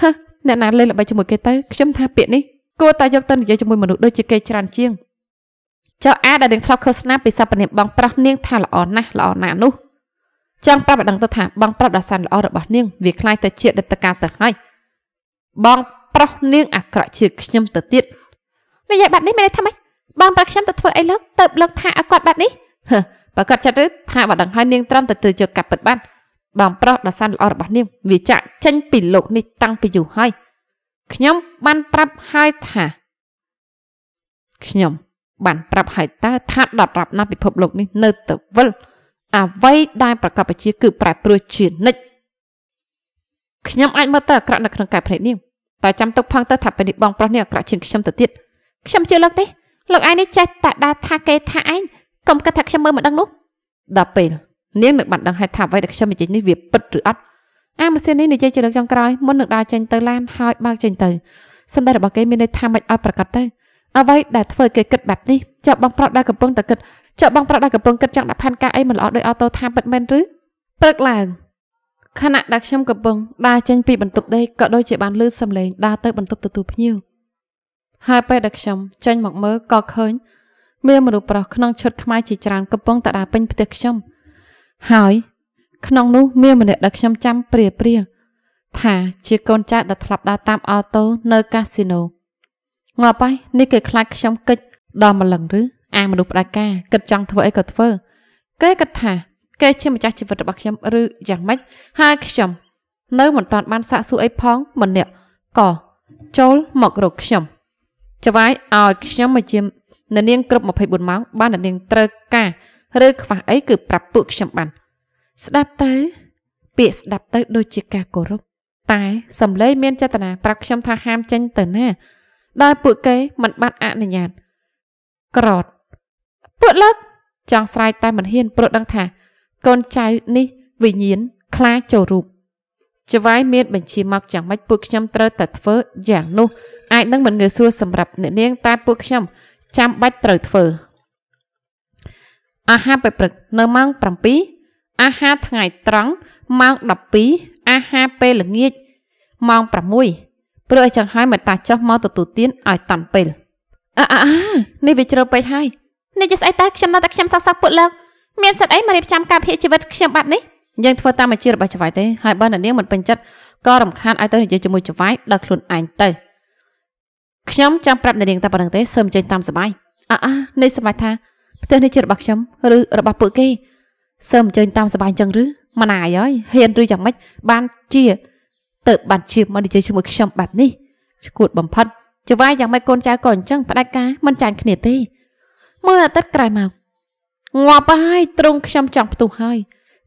ហ៎អ្នកណាលេងល្បិចជាមួយគេទៅខ្ញុំថាពាក្យនេះគួរតែយកទៅនិយាយជាមួយមនុស្សដូចជាគេច្រើនជាងចៅអាដែលនឹងធ្លាប់ឃើញស្នាពីសពនាងបងប្រុសនាងថាល្អណាស់ល្អណាស់នោះចង់ប្រាប់ឲ្យដឹងទៅថាបងប្រុសដ៏សានល្អរបស់នាងវាខ្លាចទៅជាដិតកាទៅហើយបងប្រុសនាងអាក្រក់ជាខ្ញុំទៅទៀតនិយាយបាត់នេះមានន័យថាម៉េចបងប្រុសខ្ញុំទៅធ្វើអីលោកទៅលោកថាឲ្យគាត់បាត់នេះហឺបើគាត់ចិត្តឬថាបាត់ដឹងហើយនាងត្រឹមតែទៅយកកាប់ពិតបានបងប្រុសដ៏សានល្អរបស់នាងវាចាក់ចេញពីលោកនេះតាំងពីយូរហើយខ្ញុំបានប្រាប់ហើយថាខ្ញុំបានប្រាប់ហើយតើថាដបរាប់ណាពិភពលោកនេះនៅទៅវិលអ្វីដែលប្រកបជាគឺប្រែប្រួលជានិច្ចខ្ញុំអាចមើលទៅអាក្រក់នៅក្នុងកែភ្នែកនាងតែចាំទុកផឹងទៅថាពេលនេះបងប្រុសនេះអាក្រក់ជាងខ្ញុំទៅទៀតខ្ញុំជឿលោកទេលោកឯងនេះចេះតែដើរថាគេថាឯងកុំគិតថាខ្ញុំមើលមិនដឹងនោះ ដល់ពេលនាងនឹងបានដឹងហើយថាអ្វីដែលខ្ញុំនិយាយនេះវាពិតឬអត់អាម៉ាស៊ីននេះនិយាយជាលើកចុងក្រោយមុននឹងដើរចេញទៅឡានហើយបើកចេញទៅសម្ដីរបស់គេមានន័យថាមិនឲ្យប្រកាសទៅអ្វីដែលធ្វើគេគិតបែបនេះចៅបងប្រុសដែលកំពុងតែគិតចៅបងប្រុសដែលកំពុងគិតចង់ដាក់ផែនការអីមិនល្អដោយអតូថាពិតមែនឬព្រឹកឡើងខណៈដែលខ្ញុំកំពុងដើរចេញពីបន្ទប់ដេកក៏ដូចជាបានលឺសំឡេងដើរទៅបន្ទប់ទទួលភ្ញៀវហើយពេលដែលខ្ញុំចេញមកមើលក៏ឃើញ មានមនុស្សប្រុសក្នុងឈុតខ្មែរជាច្រើនកំពុងតដើរពេញផ្ទះខ្ញុំហើយ ក្នុងនោះមានម្នាក់ដែលខ្ញុំចាំព្រាព្រាលថាជាកូនចៅដែលធ្លាប់ដើរតាមអូតូនៅកាស៊ីណូងាប់ហើយនេះគេខ្លាចខ្ញុំកិច្ចដល់ម្លឹងឬអាមនុស្សផ្ដាច់ការគិតចង់ធ្វើអីក៏ធ្វើ គេគិតថា គេជាម្ចាស់ជីវិតរបស់ខ្ញុំឬយ៉ាងម៉េចហើយខ្ញុំនៅមិនតាន់បានសាកសួរអីផងម្នាក់ក៏ចូលមករកខ្ញុំចវាយឲ្យខ្ញុំមកជានៅនាងគ្រប់24ម៉ោង បាននៅនាងត្រូវការ ឬខ្វះអីគឺប្រាប់ពួកខ្ញុំបានស្ដាប់ទៅពាក្យស្ដាប់ទៅដូចជាការគោរពតែសំឡេងមានចេតនាប្រាប់ខ្ញុំថាហាមចេញទៅណាដែលពួកគេមិនបានអនុញ្ញាតក្រតពួកលឹកចង់ស្រែកតែមិនហ៊ានព្រោះដឹងថា កូនចៅនេះវិញ្ញាណខ្លាចូលរូបច្វាយមានបញ្ជាមកយ៉ាងម៉េចពួកខ្ញុំត្រូវតែធ្វើយ៉ាងនោះ អាចនឹងមិនងាយស្រួលសម្រាប់អ្នកនាងតែពួកខ្ញុំចាំបាច់ត្រូវធ្វើអាហារពេលព្រឹកនៅម៉ោង7អាហារថ្ងៃត្រង់ម៉ោង12អាហារពេលល្ងាចម៉ោង6ព្រោះអីចឹងហើយមិនតាចុះមកទទួលទានឲ្យតាន់ពេលអាអានេះវាជ្រៅពេកហើយនេះជាស្អីតើខ្ញុំនៅតែខ្ញុំសោកសៅពុតលើកមានសិទ្ធអីមករៀបចំការភិជីវិតខ្ញុំបែបនេះយើងធ្វើតាមអាជីវរបស់ចវាយទេហើយបើអ្នកនាងមិនពេញចិត្តក៏រំខានឲ្យទៅនិយាយជាមួយចវាយដល់ខ្លួនឯងទៅខ្ញុំចង់ប្រាប់អ្នកនាងតែប៉ុណ្្នឹងទេសូមចេញតាមសบายអាអានេះសម្រាប់ថាផ្ទះនេះជារបស់ខ្ញុំឬរបស់ពួកគេសូមអញ្ជើញតាមសบายអញ្ចឹងឬម៉ណាយហើយហ៊ានឬយ៉ាងម៉េចបានជាទៅបានជាមកនិយាយជាមួយខ្ញុំបែបនេះឈួតបំផិតចវាយយ៉ាងម៉េចកូនចៅក៏អញ្ចឹងផ្ដាច់ការមិនចាញ់គ្នាទេមើលអាទិត្យក្រោយមកងាប់ហើយត្រង់ខ្ញុំចង់ផ្ទុះហើយ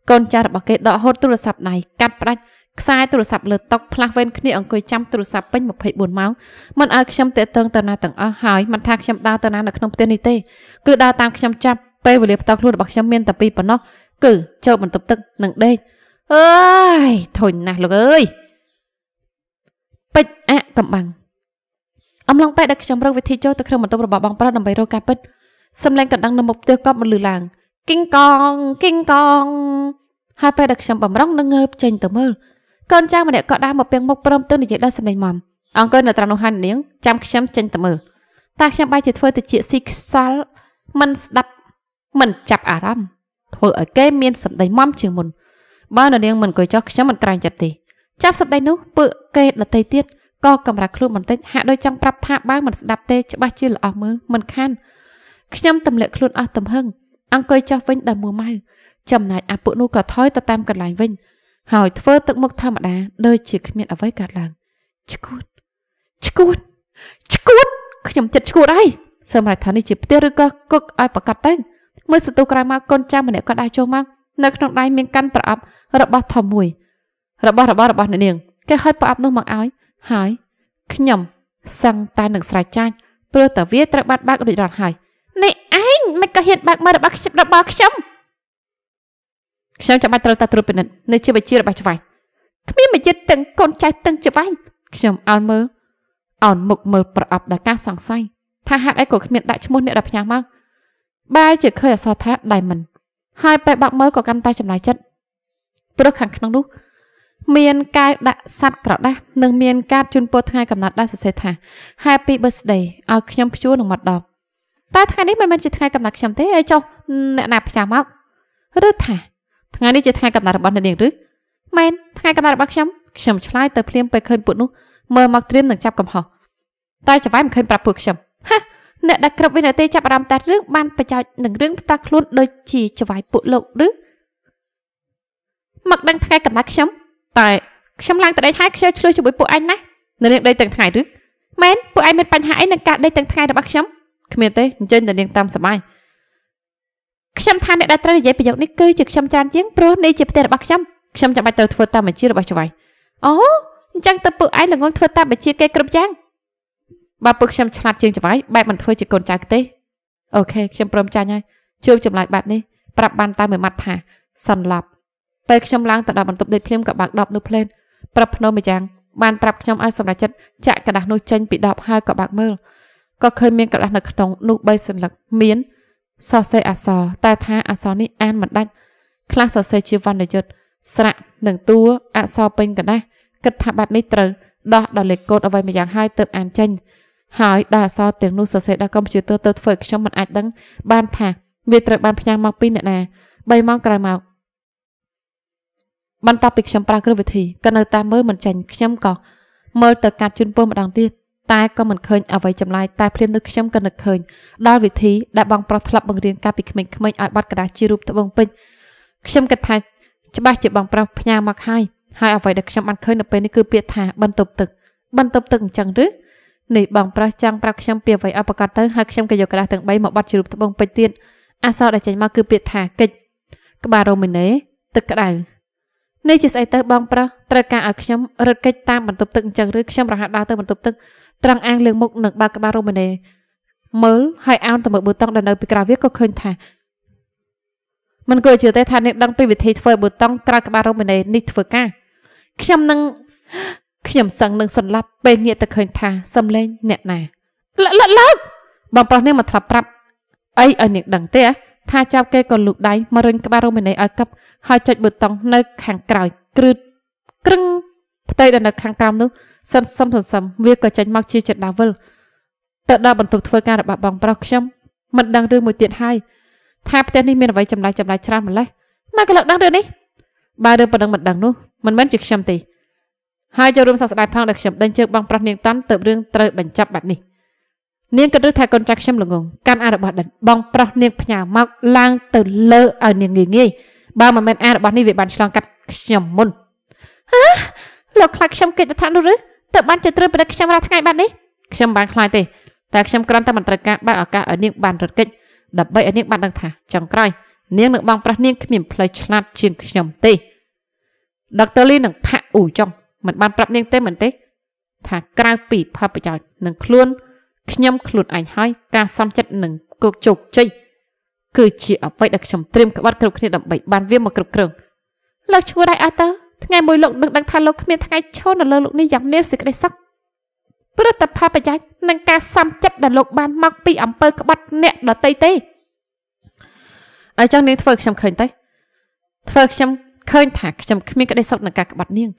កូនចៅរបស់គេដកហូតទូរស័ព្ទដៃកាត់ផ្ដាច់ខ្សែទូរស័ព្ទលើតុផ្លាស់វេនគ្នាអង្គុយចាំទូរស័ព្ទពេញ24ម៉ោងមិនឲ្យខ្ញុំតេតឹងទៅណាទាំងអស់ហើយមិនថាខ្ញុំដើរទៅណានៅក្នុងផ្ទះនេះទេគឺដើរតាមខ្ញុំចាប់ពេលវេលាផ្ទាល់ខ្លួនរបស់ខ្ញុំមានតែពីរប៉ុណ្ណោះគឺចូលបន្ទប់ទឹកនិងដេកអើយធុញណាស់លោកអើយពេជ្រអាក់កំបាំងអំឡុងពេលដែលខ្ញុំរកវិធីចូលទៅក្នុងបន្ទប់របស់បងប្រុសដើម្បីរកការពិតសំឡេងកណ្ដឹងនៅមុខផ្ទះកប់មកលឺឡើងគីងកងគីងកងហើយពេលដែលខ្ញុំបំរុងនឹងងើបចេញទៅមើលកូនចៅម្នាក់ក៏ដើរមកពីងមុខព្រមទាំងនិយាយដល់សម្លេងម៉មអង្គើនៅត្រង់នោះហើយនាងចាំខ្ញុំចេញទៅមើលតែខ្ញុំបែរជាធ្វើទៅជាស៊ីខ្សលមិនស្ដាប់មិនចាប់អារម្មណ៍ធ្វើឲ្យគេមានសម្ដីម៉មជាងមុនបើនៅនាងមិនអង្គុយចុះខ្ញុំមិនត្រាញ់ចិត្តទេចាប់សម្ដីនោះពួកគេដតីទៀតក៏កម្រាស់ខ្លួនបន្តិចហាក់ដូចចង់ប្រាប់ថាបើមិនស្ដាប់ទេច្បាស់ជាល្អមើលមិនខានខ្ញុំទម្លាក់ខ្លួនអស់ទំហឹងអង្គុយចុះវិញដែលមួម៉ៅចំណែកអាពួកនោះក៏ថយទៅតាមកន្លែងវិញ ហើយធ្វើទឹកមុខធម្មតាដូចជាគ្មានអ្វីកើតឡើងឈួតឈួតឈួតខ្ញុំចិត្តឈួតហើយសម្រាប់ថានេះជាផ្ទះឬក៏គុកឲ្យប្រកាសទៅមើលសន្ទុះក្រៅមកកូនចាំម្នាក់ក៏ដើរចូលមកនៅក្នុងដៃមានកាន់ប្រអប់របស់ធំមួយរបស់របររបស់អ្នកនាងគេហុចប្រអប់នោះមកឲ្យហើយខ្ញុំសឹងតែនឹងស្រែកចាញ់ព្រោះតាវាត្រូវបាត់បើករួចរាល់ហើយនេះឯងមិនក៏ហ៊ានបើកមើលរបស់ខ្ញុំរបស់ខ្ញុំខ្ញុំចាំបាច់ត្រូវតែត្រួតពិនិត្យនៅជាវិជារបស់ច្វាញ់គ្មានមួយចិត្តទាំងកូនចៅទាំងច្វាញ់ខ្ញុំអល់មើលអោនមុខមើលប្រអប់ដល់ការសង្ស័យថាហេតុអីក៏គ្មាន ដាក់ឈ្មោះអ្នកដល់ផ្ញើមកបែរជាឃើញអសរថា Diamond ហើយបែបបាក់មើលក៏កាន់តែចំណាយចិត្តព្រោះខាងក្នុងនោះមានកៅដាក់សัตว์ក្រដាស់និងមានកាតជូនពរថ្ងៃកំណត់ដែលសរសេរថា Happy Birthday ឲ្យខ្ញុំព្យួរនឹងមកដល់តែថ្ងៃនេះមិនមែនជាថ្ងៃកំណត់ខ្ញុំទេឲ្យចុះអ្នកណាផ្សាមក ឬថាថ្ងៃនេះជាថ្ងៃកំណត់របស់អ្នកនាងឬមែនថ្ងៃកំណត់របស់ខ្ញុំខ្ញុំឆ្លើយទៅភ្លាមពេលឃើញពួកនោះមើលមកត្រៀមនឹងចាប់កំហុសតែចង្វាយមិនឃើញប្រាប់ពួកខ្ញុំហាអ្នកដែលគ្រប់វិនាទីចាប់អារម្មណ៍តែរឿងបានបច្ចោចនឹងរឿងផ្ទាល់ខ្លួន ដូចជាចង្វាយពួកលោកឬមកដឹងថ្ងៃកំណត់ខ្ញុំតែខ្ញុំឡើងទៅដេកហើយខ្ញុំឆ្លើយជាមួយពួកឯងណានៅនាងដេកទាំងថ្ងៃឬមែនពួកឯងមានបញ្ហាអីនឹងការដេកទាំងថ្ងៃរបស់ខ្ញុំគ្មានទេអញ្ជើញទៅនាងតាមសบายខ្ញុំថាអ្នកដែលត្រូវនិយាយប្រយោគនេះគឺជាខ្ញុំចានជាងព្រោះនេះជាផ្ទះរបស់ខ្ញុំខ្ញុំចាំបាច់ត្រូវធ្វើតាមបញ្ជារបស់ច្វៃអូអញ្ចឹងទៅពួកឯងល្ងងធ្វើតាមបញ្ជាគេគ្រប់យ៉ាងបើពួកខ្ញុំឆ្លាតជាងច្វៃបែបមិនធ្វើជាកូនចៅទេអូខេខ្ញុំព្រមចាញ់ហើយជួបចម្លើយបែបនេះប្រាប់បានតែមួយម៉ាត់ថាសន្លប់ពេលខ្ញុំឡើងទៅដល់បន្ទប់ដេកភ្លាមក៏បាក់ដប់នោះភ្លែនប្រាប់ភ្នំម្យ៉ាង បានប្រាប់ខ្ញុំឲ្យសម្រេចចិត្តចាក់กระดาษនោះចេញពីដប់ហើយក៏បាក់មើលក៏ឃើញមានកระดาษនៅក្នុងនោះបីសន្លឹកមានសរសេរអសរតែថាអសរនេះអានមិនដាច់ខ្លះសរសេរជាវណ្ណយុត្តស្រៈនិងតួអសរពេញกระดาษគិតថាបែបនេះត្រូវដោះដល់លេខកូដអ្វីម្យ៉ាងហើយទើបអានចេញហើយដល់អសរទាំងនោះសរសេរដល់កុំព្យូទ័រទៅធ្វើឲ្យខ្ញុំមិនអាចដឹង បានថាវាត្រូវបានផ្ញើមកពីអ្នកណា3ម៉ោងក្រោយមកបន្ទាប់ពីខ្ញុំប្រើគ្រប់វិធីក៏នៅ តាមមើលមិនចាញ់ខ្ញុំក៏មើលទៅកាត់ជូនពើម្ដងទៀតតែក៏មិនឃើញអ្វីចម្លែកតែភ្លាមនោះខ្ញុំក៏នឹកឃើញដល់វិធីដែលបងប្រុសធ្លាប់បង្រៀនកាលពីក្មេងៗឲ្យបត់กระดาษជារូបត្បូងពេជ្រខ្ញុំគិតថាច្បាស់ជាបងប្រុសផ្ញើមកហើយហើយអ្វីដែលខ្ញុំបានឃើញនៅពេលនេះគឺពាក្យថា បន្ទប់ទឹកបន្ទប់ទឹកអញ្ចឹងឬនេះបងប្រុសចង់ប្រាប់ខ្ញុំពីអ្វីអបកតទៅហើយខ្ញុំក៏យកกระดาษទាំង3មកបត់ជារូបត្បូងពេជ្រទៀតអសរដែលចេញមកគឺពាក្យថាកិច្ចក្បាលរ៉ូមីណេទឹកក្តៅនេះជាស្អីទៅបងប្រុសត្រូវការឲ្យខ្ញុំរត់គេចតាមបន្ទប់ទឹកអញ្ចឹងឬខ្ញុំរហ័សដើរទៅបន្ទប់ទឹកត្រង់អាងលើមុខនឹងបើកក្បាលរ៉ូម៉ាណេមើលហើយអោនទៅមើលប៊ូតុងដែលនៅពីក្រៅវាក៏ឃើញថាមិនគួរជឿទេថាអ្នកដឹងពីវិធីធ្វើប៊ូតុងក្រៅក្បាលរ៉ូម៉ាណេនេះធ្វើការខ្ញុំនឹងខ្ញុំសឹងនឹងសន្លប់ពេលងាកទៅឃើញថាសំលេងអ្នកណាលើកលើកបងប្រុសនេះមកថ្លាប់ប្រាប់អីឲ្យអ្នកដឹងទេហ៎ថាចាប់គេក៏លូកដៃមករុញក្បាលរ៉ូមីណេឲ្យកឹបហើយចុចប៊ូតុងនៅខាងក្រោយគ្រឹតគ្រឹងផ្ទៃដែលនៅខាងក្រោមនោះសន្សំសន្សំវាក៏ចេញមក ជាចិត្តដាវិលទៅដល់បន្ទប់ធ្វើការរបស់បងប្រុសខ្ញុំមិនដឹងរឿងមួយទៀតហើយថាផ្ទះនេះមានអ្វីចម្លែកចម្លែកច្រើនម្ល៉េះមកក៏លើកដឹងរឿងនេះបើរឿងប៉ុណ្ណឹងមិនដឹងនោះមិនមែនជាខ្ញុំទេហើយចូលរួមសោកស្ដាយផងដែលខ្ញុំដេញជើងបងប្រុសនាងតាន់ទៅរឿងត្រូវបញ្ចប់បែបនេះនាងក៏ដឹងថាកូនចៅខ្ញុំល្ងងកាន់អារបស់ដិតបងប្រុសនាងផ្ញើមកឡើងទៅលើឲ្យនាងងាយងាយបើមិនមែនអារបស់នេះវាបានឆ្លងកាត់ខ្ញុំមុនហ៎លោកខ្លាចខ្ញុំគេចទៅថានោះឬតើបានជិះត្រូវប្រដឹកខ្ញុំរាល់ថ្ងៃបែបនេះខ្ញុំបានខ្លាចទេតែខ្ញុំគ្រាន់តែមិនត្រូវការបើកឱកាសឲ្យនាងបានរត់គេចដើម្បីឲ្យនាងបានដឹងថាចុងក្រោយ នាងនឹងបងប្រុសនាងគ្មានផ្លូវឆ្លាតជាងខ្ញុំទេដុកទ័រលីនឹងផាក់អ៊ូចុងមិនបានប្រាប់នាងទេមិនទេ ថាក្រៅពីផលប្រយោជន៍នឹងខ្លួនខ្ញុំខ្លួនឯងហើយការសំចិត្តនឹងគោកជោគជ័យគឺជាអ្វីដែលខ្ញុំត្រៀមក្បត់គ្រប់គ្នាដើម្បីបានវាមកគ្រប់គ្រងលោកឈ្មោះដៃអើទៅថ្ងៃមួយលោកនឹងដឹងថាលោកគ្មានថ្ងៃឈរនៅលើលោកនេះយ៉ាងមានសេចក្តីសុខព្រឹទ្ធផលប្រយោជន៍និងការសំចិត្តដែលលោកបាន មកពីអំពើក្បត់អ្នកដតីទេអញ្ចឹងនាងធ្វើខ្ញុំឃើញទៅធ្វើខ្ញុំឃើញថាខ្ញុំគ្មានក្តីសុខនឹងការក្បត់នាង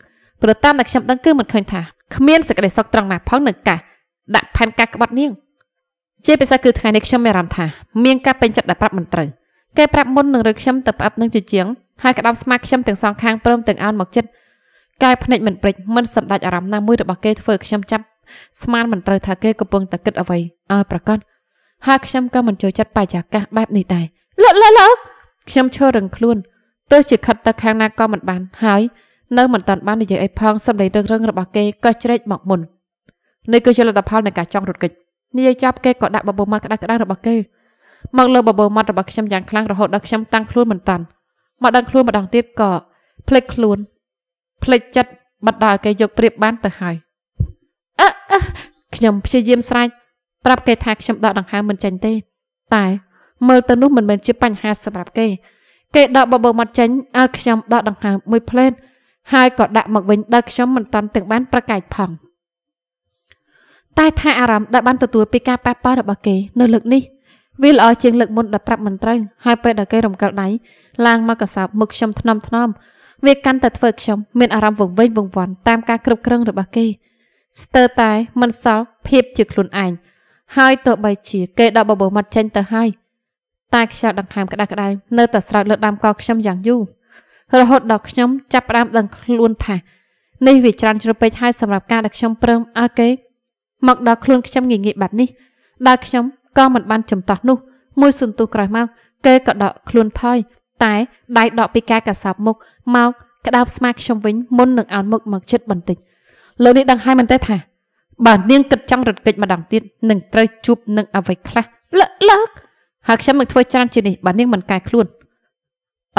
ព្រោះតាមដែលខ្ញុំដឹងគឺមិនឃើញថាគ្មានសេចក្តីសុខត្រង់ណាផងនឹងការដាក់ផែនការក្បត់នាងជាភាសាគឺថ្ងៃនេះខ្ញុំមានអារម្មណ៍ថាមានការពេញចិត្តដែលប្រាប់មិនត្រូវគេប្រាប់មុននឹងរើខ្ញុំទៅផ្អាប់នឹងជជាងហើយក្តាមស្មាខ្ញុំទាំងសងខាងព្រមទាំងអោនមកចិត្តកាយភ្នែកមិនព្រិចមិនសម្ដេចអារម្មណ៍ណាមួយរបស់គេធ្វើខ្ញុំចាប់ស្មានមិនត្រូវថាគេកំពុងតែគិតអ្វីឲ្យប្រកាសហើយខ្ញុំក៏មិនចូលចិត្តបរិយាកាសបែបនេះដែរលោកលោកលោកខ្ញុំឈររឹងខ្លួនទោះជាខិតទៅខាងណាក៏មិនបានហើយនៅមិនតាន់បាននិយាយអីផងសម្លេងរឹងរឹងរបស់គេក៏ជ្រែកមកមុននេះគឺជាលទ្ធផលនៃការចង់រត់គេចនិយាយចាប់គេក៏ដាក់បបោមាត់ក្តៅក្តៅរបស់គេមកលើបបោមាត់របស់ខ្ញុំយ៉ាងខ្លាំងរហូតដល់ខ្ញុំតាំងខ្លួនមិនតាន់មកដឹងខ្លួនម្ដងទៀតក៏ភ្លេចខ្លួនភ្លេចចិត្តបាត់ដល់គេយកព្រៀបបានទៅហើយអឺខ្ញុំព្យាយាមស្រែកប្រាប់គេថាខ្ញុំដកដង្ហើមមិនចេញទេ តែមើលទៅនោះមិនមែនជាបញ្ហាសម្រាប់គេ គេដកបបោមាត់ចេញឲ្យខ្ញុំដកដង្ហើមមួយភ្លែតហើយក៏ដាក់មកវិញដល់ខ្ញុំមិនតាន់ទាំងបានប្រកែកផង។តែថាអារម្មណ៍ដែលបានទទួលពីការប៉ះពាល់របស់គេនៅលើកនេះវាល្អជាងលើកមុនដែលប្រាប់មិនត្រូវហើយពេលដែលគេរំកិលដៃឡើងមកកសោបមុខខ្ញុំថ្នមថ្នមវាកាន់តែធ្វើខ្ញុំមានអារម្មណ៍វង្វេងវង្វាន់តាមការគ្រប់គ្រងរបស់គេស្ទើរតែមិនសល់ភាពជាខ្លួនឯងហើយទោះបីជាគេដកបបោមាត់ចេញទៅហើយតែខ្យល់ដង្ហើមក្តៅក្តៅនៅតែស្រោចលើដើមកខ្ញុំយ៉ាងយូររហូតដល់ខ្ញុំចាប់ផ្ដើមដឹងខ្លួនថានេះវាច្រើនជ្រុលពេកហើយសម្រាប់ការដែលខ្ញុំព្រមឲ្យគេមកដល់ខ្លួនខ្ញុំងាយងាយបែបនេះដែលខ្ញុំក៏មិនបានចំតោះនោះ មួយសន្ទុះក្រោយមកគេក៏ដកខ្លួនថយតែដៃដកពីការកសោបមុខមកក្តោបស្មាខ្ញុំវិញមុននឹងអោនមុខមក ជិតបន្តិចលោកនេះដឹងហើយមែនទេថាបើនាងគិតចង់រត់គេចម្ដងទៀតនឹងត្រូវជួបនឹងអ្វីខ្លះលើកលើកហើយខ្ញុំនឹងធ្វើច្រើនជាងនេះបើនាងមិនកែខ្លួន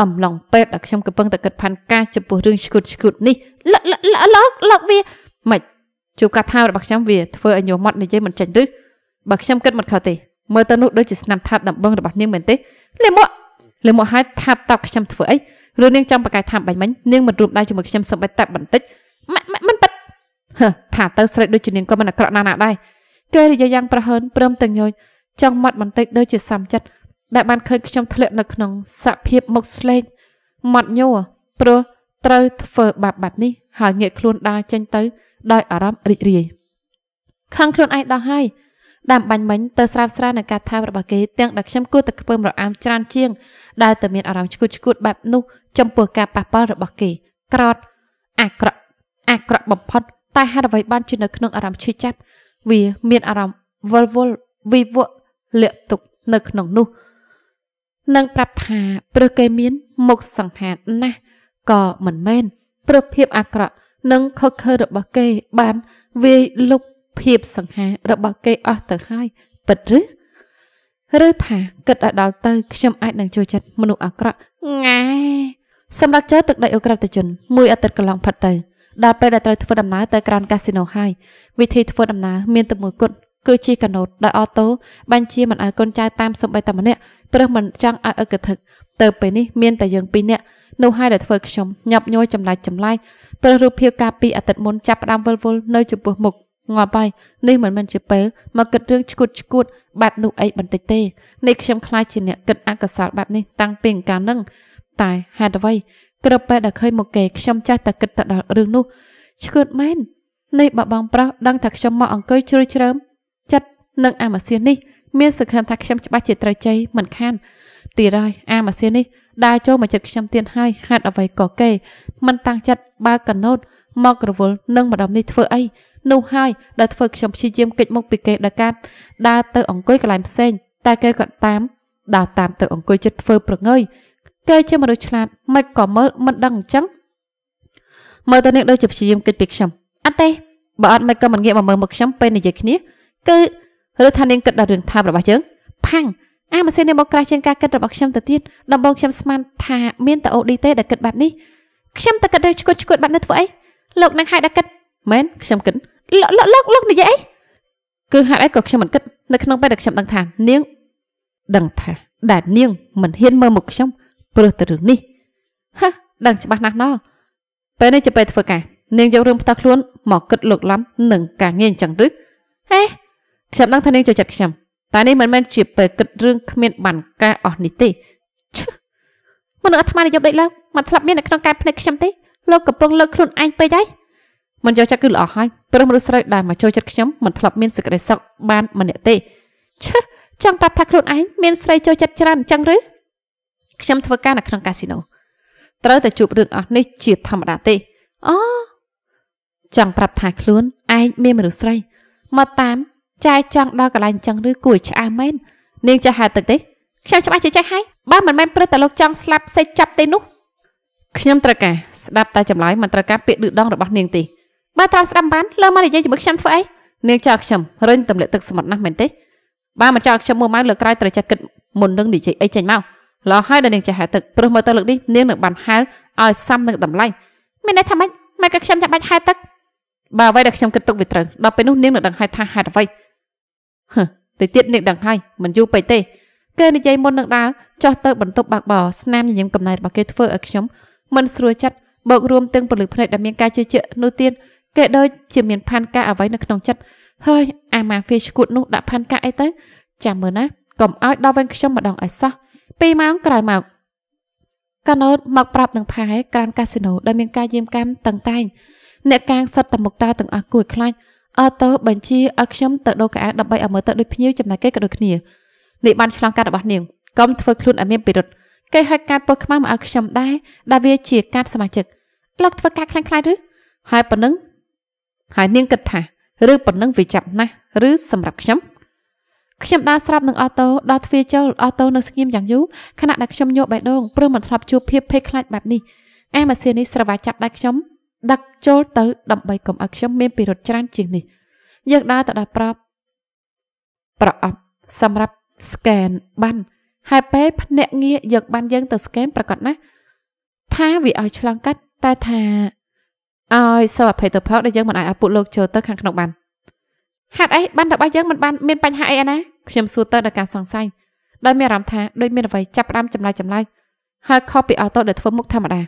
អំឡុងពេតដែលខ្ញុំកំពុងតែគិតផានការចំពោះរឿងឈួតឈួតនេះលើកលើកលើកវាមិនជួបការថើបរបស់ខ្ញុំវាធ្វើឲ្យញោមម៉ត់និយាយមិនចេញឬបើខ្ញុំគិតមិនខុសទេមើលទៅនោះដូចជាស្នាមថាបដំបងរបស់នាងមែនទេលាមកលាមកហើយថាបតបខ្ញុំធ្វើអីឬនាងចង់បកាយថាបបាញ់មិញនាងមិនរួមដៃជាមួយខ្ញុំសឹកបែបតែបន្តិចមិនប៉ិតហឺថាទៅស្រេចដូចជានាងក៏មិនអាក្រក់ណាស់ណាដែរគេនិយាយយ៉ាងប្រហើនព្រមទាំងញយចង់មាត់បន្តិចដូចជាសំចិត្តដែលបានឃើញខ្ញុំធ្លាក់នៅក្នុងសភាពមុខស្លេកមាត់ញ័រព្រោះត្រូវធ្វើបាបបែបនេះហើយងាកខ្លួនដើរចេញទៅដោយអារម្មណ៍រីករាយខឹងខ្លួនឯងដល់ហើយដើមបាញ់មិញទៅស្រាវស្រាវនឹងការថើបរបស់គេទាំងដែលខ្ញុំគួរតែខ្ពើមរអាមច្រានជាង ដែលតែមានអារម្មណ៍ឈួតឈួតបែបនោះចំពោះការប៉ះពាល់របស់គេ ក្រត់អាក្រក់អាក្រក់បំផុតតែហេតុអ្វីបានជានៅក្នុងអារម្មណ៍ឈឺចាប់ វាមានអារម្មណ៍វល់វល់វិវក់លាក់ទុកនៅក្នុងនោះនឹងប្រាប់ថាព្រោះគេមានមុខសង្ហាណាស់ក៏មិនមែនព្រោះភាពអាក្រក់និងខុសខើរបស់គេបានវាយលុបភាពសង្ហារបស់គេអស់ទៅហើយពិតឬឬថាគិតឲ្យដល់ទៅ ខ្ញុំអាចនឹងចូលចិត្តមនុស្សអាក្រក់ង៉ែសម្រាប់ចោលទឹកដីអូក្រិតជនមួយអាទិត្យកន្លងផុតទៅដល់ពេលដែលត្រូវធ្វើដំណើរទៅក្រានកាស៊ីណូហើយវិធីធ្វើដំណើរមានតែមួយគត់គឺជាកណូតដោយអូតូបញ្ជាមិនឲ្យកូនចៅតាមសំបីតែម្នាក់ព្រោះមិនចង់ឲ្យអឹកកធឹកទៅពេលនេះមានតែយើងពីរនាក់នោះហើយដែលធ្វើខ្ញុំញាប់ញយចម្លែកចម្លែកព្រោះរូបភាពកាលពីអាទិត្យមុនចាប់ផ្ដើមវិលវល់នៅចំពោះមុខងាប់ហើយនេះមិនមែនជាពេលមកគិតរឿងឈួតឈួតបែបនោះអីបន្តិចទេនេះខ្ញុំខ្លាចជាអ្នកគិតអកុសលបែបនេះតាំងពីកាលនឹងតែហេតុអ្វី ក្រពេលដែលឃើញមកគេខ្ញុំចាស់តែគិតទៅដល់រឿងនោះឈួតមែននេះបបងប្រុសដឹងថាខ្ញុំមកអង្គុយជ្រួយជ្រើម ចិត្តនឹងអាម៉ាសៀននេះមានសង្ឃឹមថាខ្ញុំច្បាស់ជាត្រូវជ័យមិនខានទៀតហើយអាម៉ាសៀននេះដើរចូលមកចិត្តខ្ញុំទៀតហើយហេតុអ្វីក៏គេមិនតាំងចិត្តបើកណូត មករវល់នឹងម្ដងនេះធ្វើអីនោះហើយដែលធ្វើខ្ញុំព្យាយាមគេចមុខពីគេដល់កាត់ដើរទៅអង្គុយកន្លែងផ្សេង តែ គេក៏តាមដើរតាមទៅអង្គុយចិត្តធ្វើ ប្រងើយគេជាមនុស្សឆ្លាតមិនក៏មើលមិនដឹងអញ្ចឹងមើលទៅនេះដូចជាព្យាយាមគេចពីខ្ញុំអត់ទេបើអត់មិនក៏មិនងាកមកមើលមកខ្ញុំពេលនិយាយគ្នា គឺឬថានាងគិតដល់រឿងថារបស់យើងផាំងអាម៉ាស៊ីននេះមកក្រាស់ជាងការគិតរបស់ខ្ញុំទៅទៀតដំបូងខ្ញុំស្មានថាមានតែអូឌីទេដែលគិតបែបនេះខ្ញុំតែគិតរើឈួតឈួតបាត់នៅធ្វើអីលោកនឹងហៅដល់គិតមែនខ្ញុំគិតលោកលោកលោកនិយាយអីគឺហាត់អីក៏ខ្ញុំមិនគិត នៅក្នុងពេលដែលខ្ញុំដឹងថានាង ដឹងថាដែលនាង មិនហ៊ានមើលមុខខ្ញុំព្រោះតែរឿងនេះហឹដឹងច្បាស់ណាស់ណោះពេលនេះជាពេលធ្វើការនាងយករឿងផ្ទាល់ខ្លួន មកគិតលោកឡំនឹងការងារអញ្ចឹងឬហេខ្ញុំដឹងថានាងចូលចិត្តខ្ញុំតែនេះមិនមែនជាពេលគិតរឿងគ្មានបានការអស់នេះទេមនុស្សអាត្មានិយមដេកឡើងមិនធ្លាប់មាននៅក្នុងកែភ្នែកខ្ញុំទេលោកកំពុងលើកខ្លួនឯងពេកហើយមិនយកចិត្តគឺល្អហើយព្រមមនុស្សស្រីដែលមកចូលចិត្តខ្ញុំមិនធ្លាប់មានសេចក្តីសុខបានម្នាក់ទេឈឹចង់ប្រាប់ថាខ្លួនឯងមានស្រីចូលចិត្តច្រើនអញ្ចឹងឬខ្ញុំធ្វើការនៅក្នុងកាស៊ីណូត្រូវតែជួបរឿងអស់នេះជាធម្មតាទេអូចង់ប្រាប់ថាខ្លួនឯងមានមនុស្សស្រីមកតាមចាយចង់ដល់កន្លែងចឹងឬគួយឆ្អាមែននាងចាស់ហៅទឹកទេខ្ញុំច្បាស់ជាចេះហើយបើមិនមែនព្រឹសតែលោកចង់ស្លាប់សេចចាប់ទេនោះខ្ញុំត្រូវការស្ដាប់តែចម្លើយមិនត្រូវការពាក្យឌឺដងរបស់នាងទេបើតាមស្ដាប់បានលើមកនិយាយជាមួយខ្ញុំធ្វើអីនាងចោលខ្ញុំរិញទម្លាក់ទឹកសមុទ្រណាស់មែនទេបើមិនចោលខ្ញុំមួយម៉ៅលើក្រោយត្រូវចេះគិតមុននឹងនិយាយអីចេញមកល្អហើយដែលនាងចេះហែទឹកព្រោះមើលទៅលើកនេះនាងនឹងបានហែលឲ្យសាំនឹងតម្លៃមានន័យថាម៉េចម៉េចក៏ខ្ញុំចាំបាច់ហែទឹកបើអ្វីដែលខ្ញុំគិតទុកវាត្រូវដល់ពេលនោះនាងនឹងដឹងហើយថាហេតុអ្វីហឹតែទៀតនាងដឹងហើយមិនយូរពេកទេ គេនិយាយមុននឹងដើរចោះទៅ បន្ទប់បាក់បោស្នាមញញឹមកំណែរបស់គេធ្វើឲ្យខ្ញុំមិនស្រួលចិត្តបូករួមទាំងពលិភ្នែកដែលមានការជឿជាក់នោះទៀតគេដូចជាមានផានការអ្វីនៅក្នុងចិត្តហើយអាម៉ាហ្វៀឈួតនោះដាក់ផានការអីទៅចាំមើលណាកុំឲ្យដល់វិញខ្ញុំម្ដងឲ្យសោះ2ម៉ោងក្រោយមកកាណូតមកប្រាប់នឹងផែក្រានកាស៊ីណូដែលមានការយាមកាមតឹងតែងអ្នកកាងសិតតែមុខតើទាំងអស់គួរខ្លាចអើតើបញ្ជាឲ្យខ្ញុំទៅដូរកៅអៅដើម្បីឲ្យមើលទៅដូចភ្ញៀវចំណែកគេក៏ដូចគ្នានេះបានឆ្លងកាត់របស់នាងកុំធ្វើខ្លួនឲ្យមានពិរុទ្ធគេហៅការពើខ្មៅមកឲ្យខ្ញុំដែរដែលវាជាការសមាជិកលោកធ្វើការខ្លាំងខ្លាយឬហើយប៉ុណ្ណឹងហើយនាងគិតថាឬប៉ុណ្ណឹងវាចាប់ណាស់ឬសម្រាប់ខ្ញុំខ្ញុំដើរស្រាប់នឹងអតូដល់ទ្វារចូលអតូនៅស្ងៀមយ៉ាងយូរខណៈដែលខ្ញុំញោបបេះដូងព្រោះមិនធ្លាប់ជួបភាពភ័យខ្លាចបែបនេះឯម៉ាស៊ីននេះស្រវាចាប់ដៃខ្ញុំដឹកចូលទៅដើម្បីកុំឲ្យខ្ញុំមានពិរុទ្ធច្រើន ជាងនេះយើងដើរទៅដល់ប្រອບប្រអប់សម្រាប់ scan បានហើយពេលភ្នាក់ងារយកបានយើងទៅ scan ប្រកាសណាស់ថាវាឲ្យឆ្លងកាត់តែថាឲ្យសូវអភ័យទៅផលដែលយើងមិនអាចឲ្យពួកលោកចូលទៅខាងក្នុងបានហេតុអីបានរបស់យើងមិនបានមានបញ្ហាអីអាណាខ្ញុំសួរទៅដល់ការសង្ស័យដោយមានអារម្មណ៍ថាដូចមានអ្វីចាប់ផ្ដើមចម្លើយចម្លើយហើយខុសពីអូតូដែលធ្វើមុខធម្មតា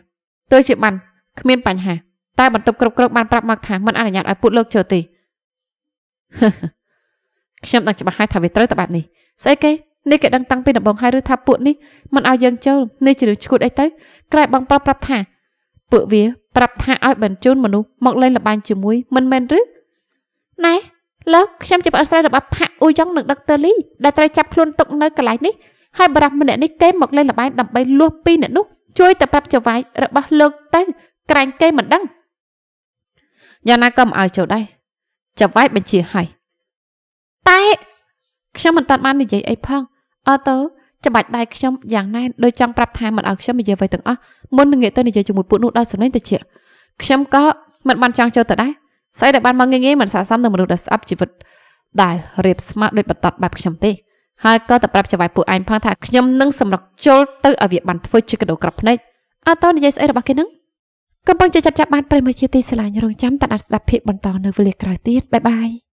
ទោះជាបានគ្មានបញ្ហាតែបន្ទប់គ្រប់គ្រងបានប្រាប់មកថាមិនអនុញ្ញាតឲ្យពុតលើកចូលទេខ្ញុំដឹងច្បាស់ហើយថាវាត្រូវតែបែបនេះស្អីគេនេះគេដឹងតាំងពីដំបូងហើយឬថាពួកនេះមិនឲ្យយើងចូលនេះជារឿងឈួតអីទៅក្រែបងប្រុសប្រាប់ថាពួកវាប្រាប់ថាឲ្យបញ្ជូនមនុស្សមកលេងល្បែងជាមួយមិនមែនឬណែលោកខ្ញុំជាប្អូនស្រីរបស់ផាក់អ៊ូយ៉ុងនិងដុកទ័រលីដែលត្រូវចាប់ខ្លួនទុកនៅកន្លែងនេះហើយបារម្ភម្នាក់នេះគេមកលេងល្បែងដើម្បីលួចពីអ្នកនោះជួយតែប្រាប់ចវាយរបស់លោកទៅក្រែងគេមិនដឹងយ៉ាងណាក៏មិនឲ្យចូលដែរចាំវាយបញ្ជាឲ្យតែខ្ញុំមិនតាន់បាននិយាយអីផងអត់ទៅច្បាច់ដៃខ្ញុំយ៉ាងណែនដោយចង់ប្រាប់ថាមិនឲ្យខ្ញុំនិយាយអ្វីទាំងអស់មុននឹងងាកទៅនិយាយជាមួយពួកនោះដល់សំឡេងតិចខ្ញុំក៏មិនបានចង់ចូលទៅដែរស្អីដែលបានមកងាយងាយមិនស័ក្តិសមនឹងមនុស្សដ៏ស្អប់ជីវិតដែលរៀបស្មារតីបន្តបែបខ្ញុំទេហើយក៏ទៅប្រាប់ចវាយពួកឯងផងថាខ្ញុំនឹងសម្រុកជុលទៅឲ្យវាបានធ្វើជាកដោក្របភ្នែកអត់តើនិយាយស្អីរបស់គេហ្នឹងកំពុងចាត់ចាប់បានប្រិមជាទីស្រឡាញ់រងចាំតាត់ស្ដាប់ភាពបន្តនៅវេលាក្រោយទៀតបាយបាយ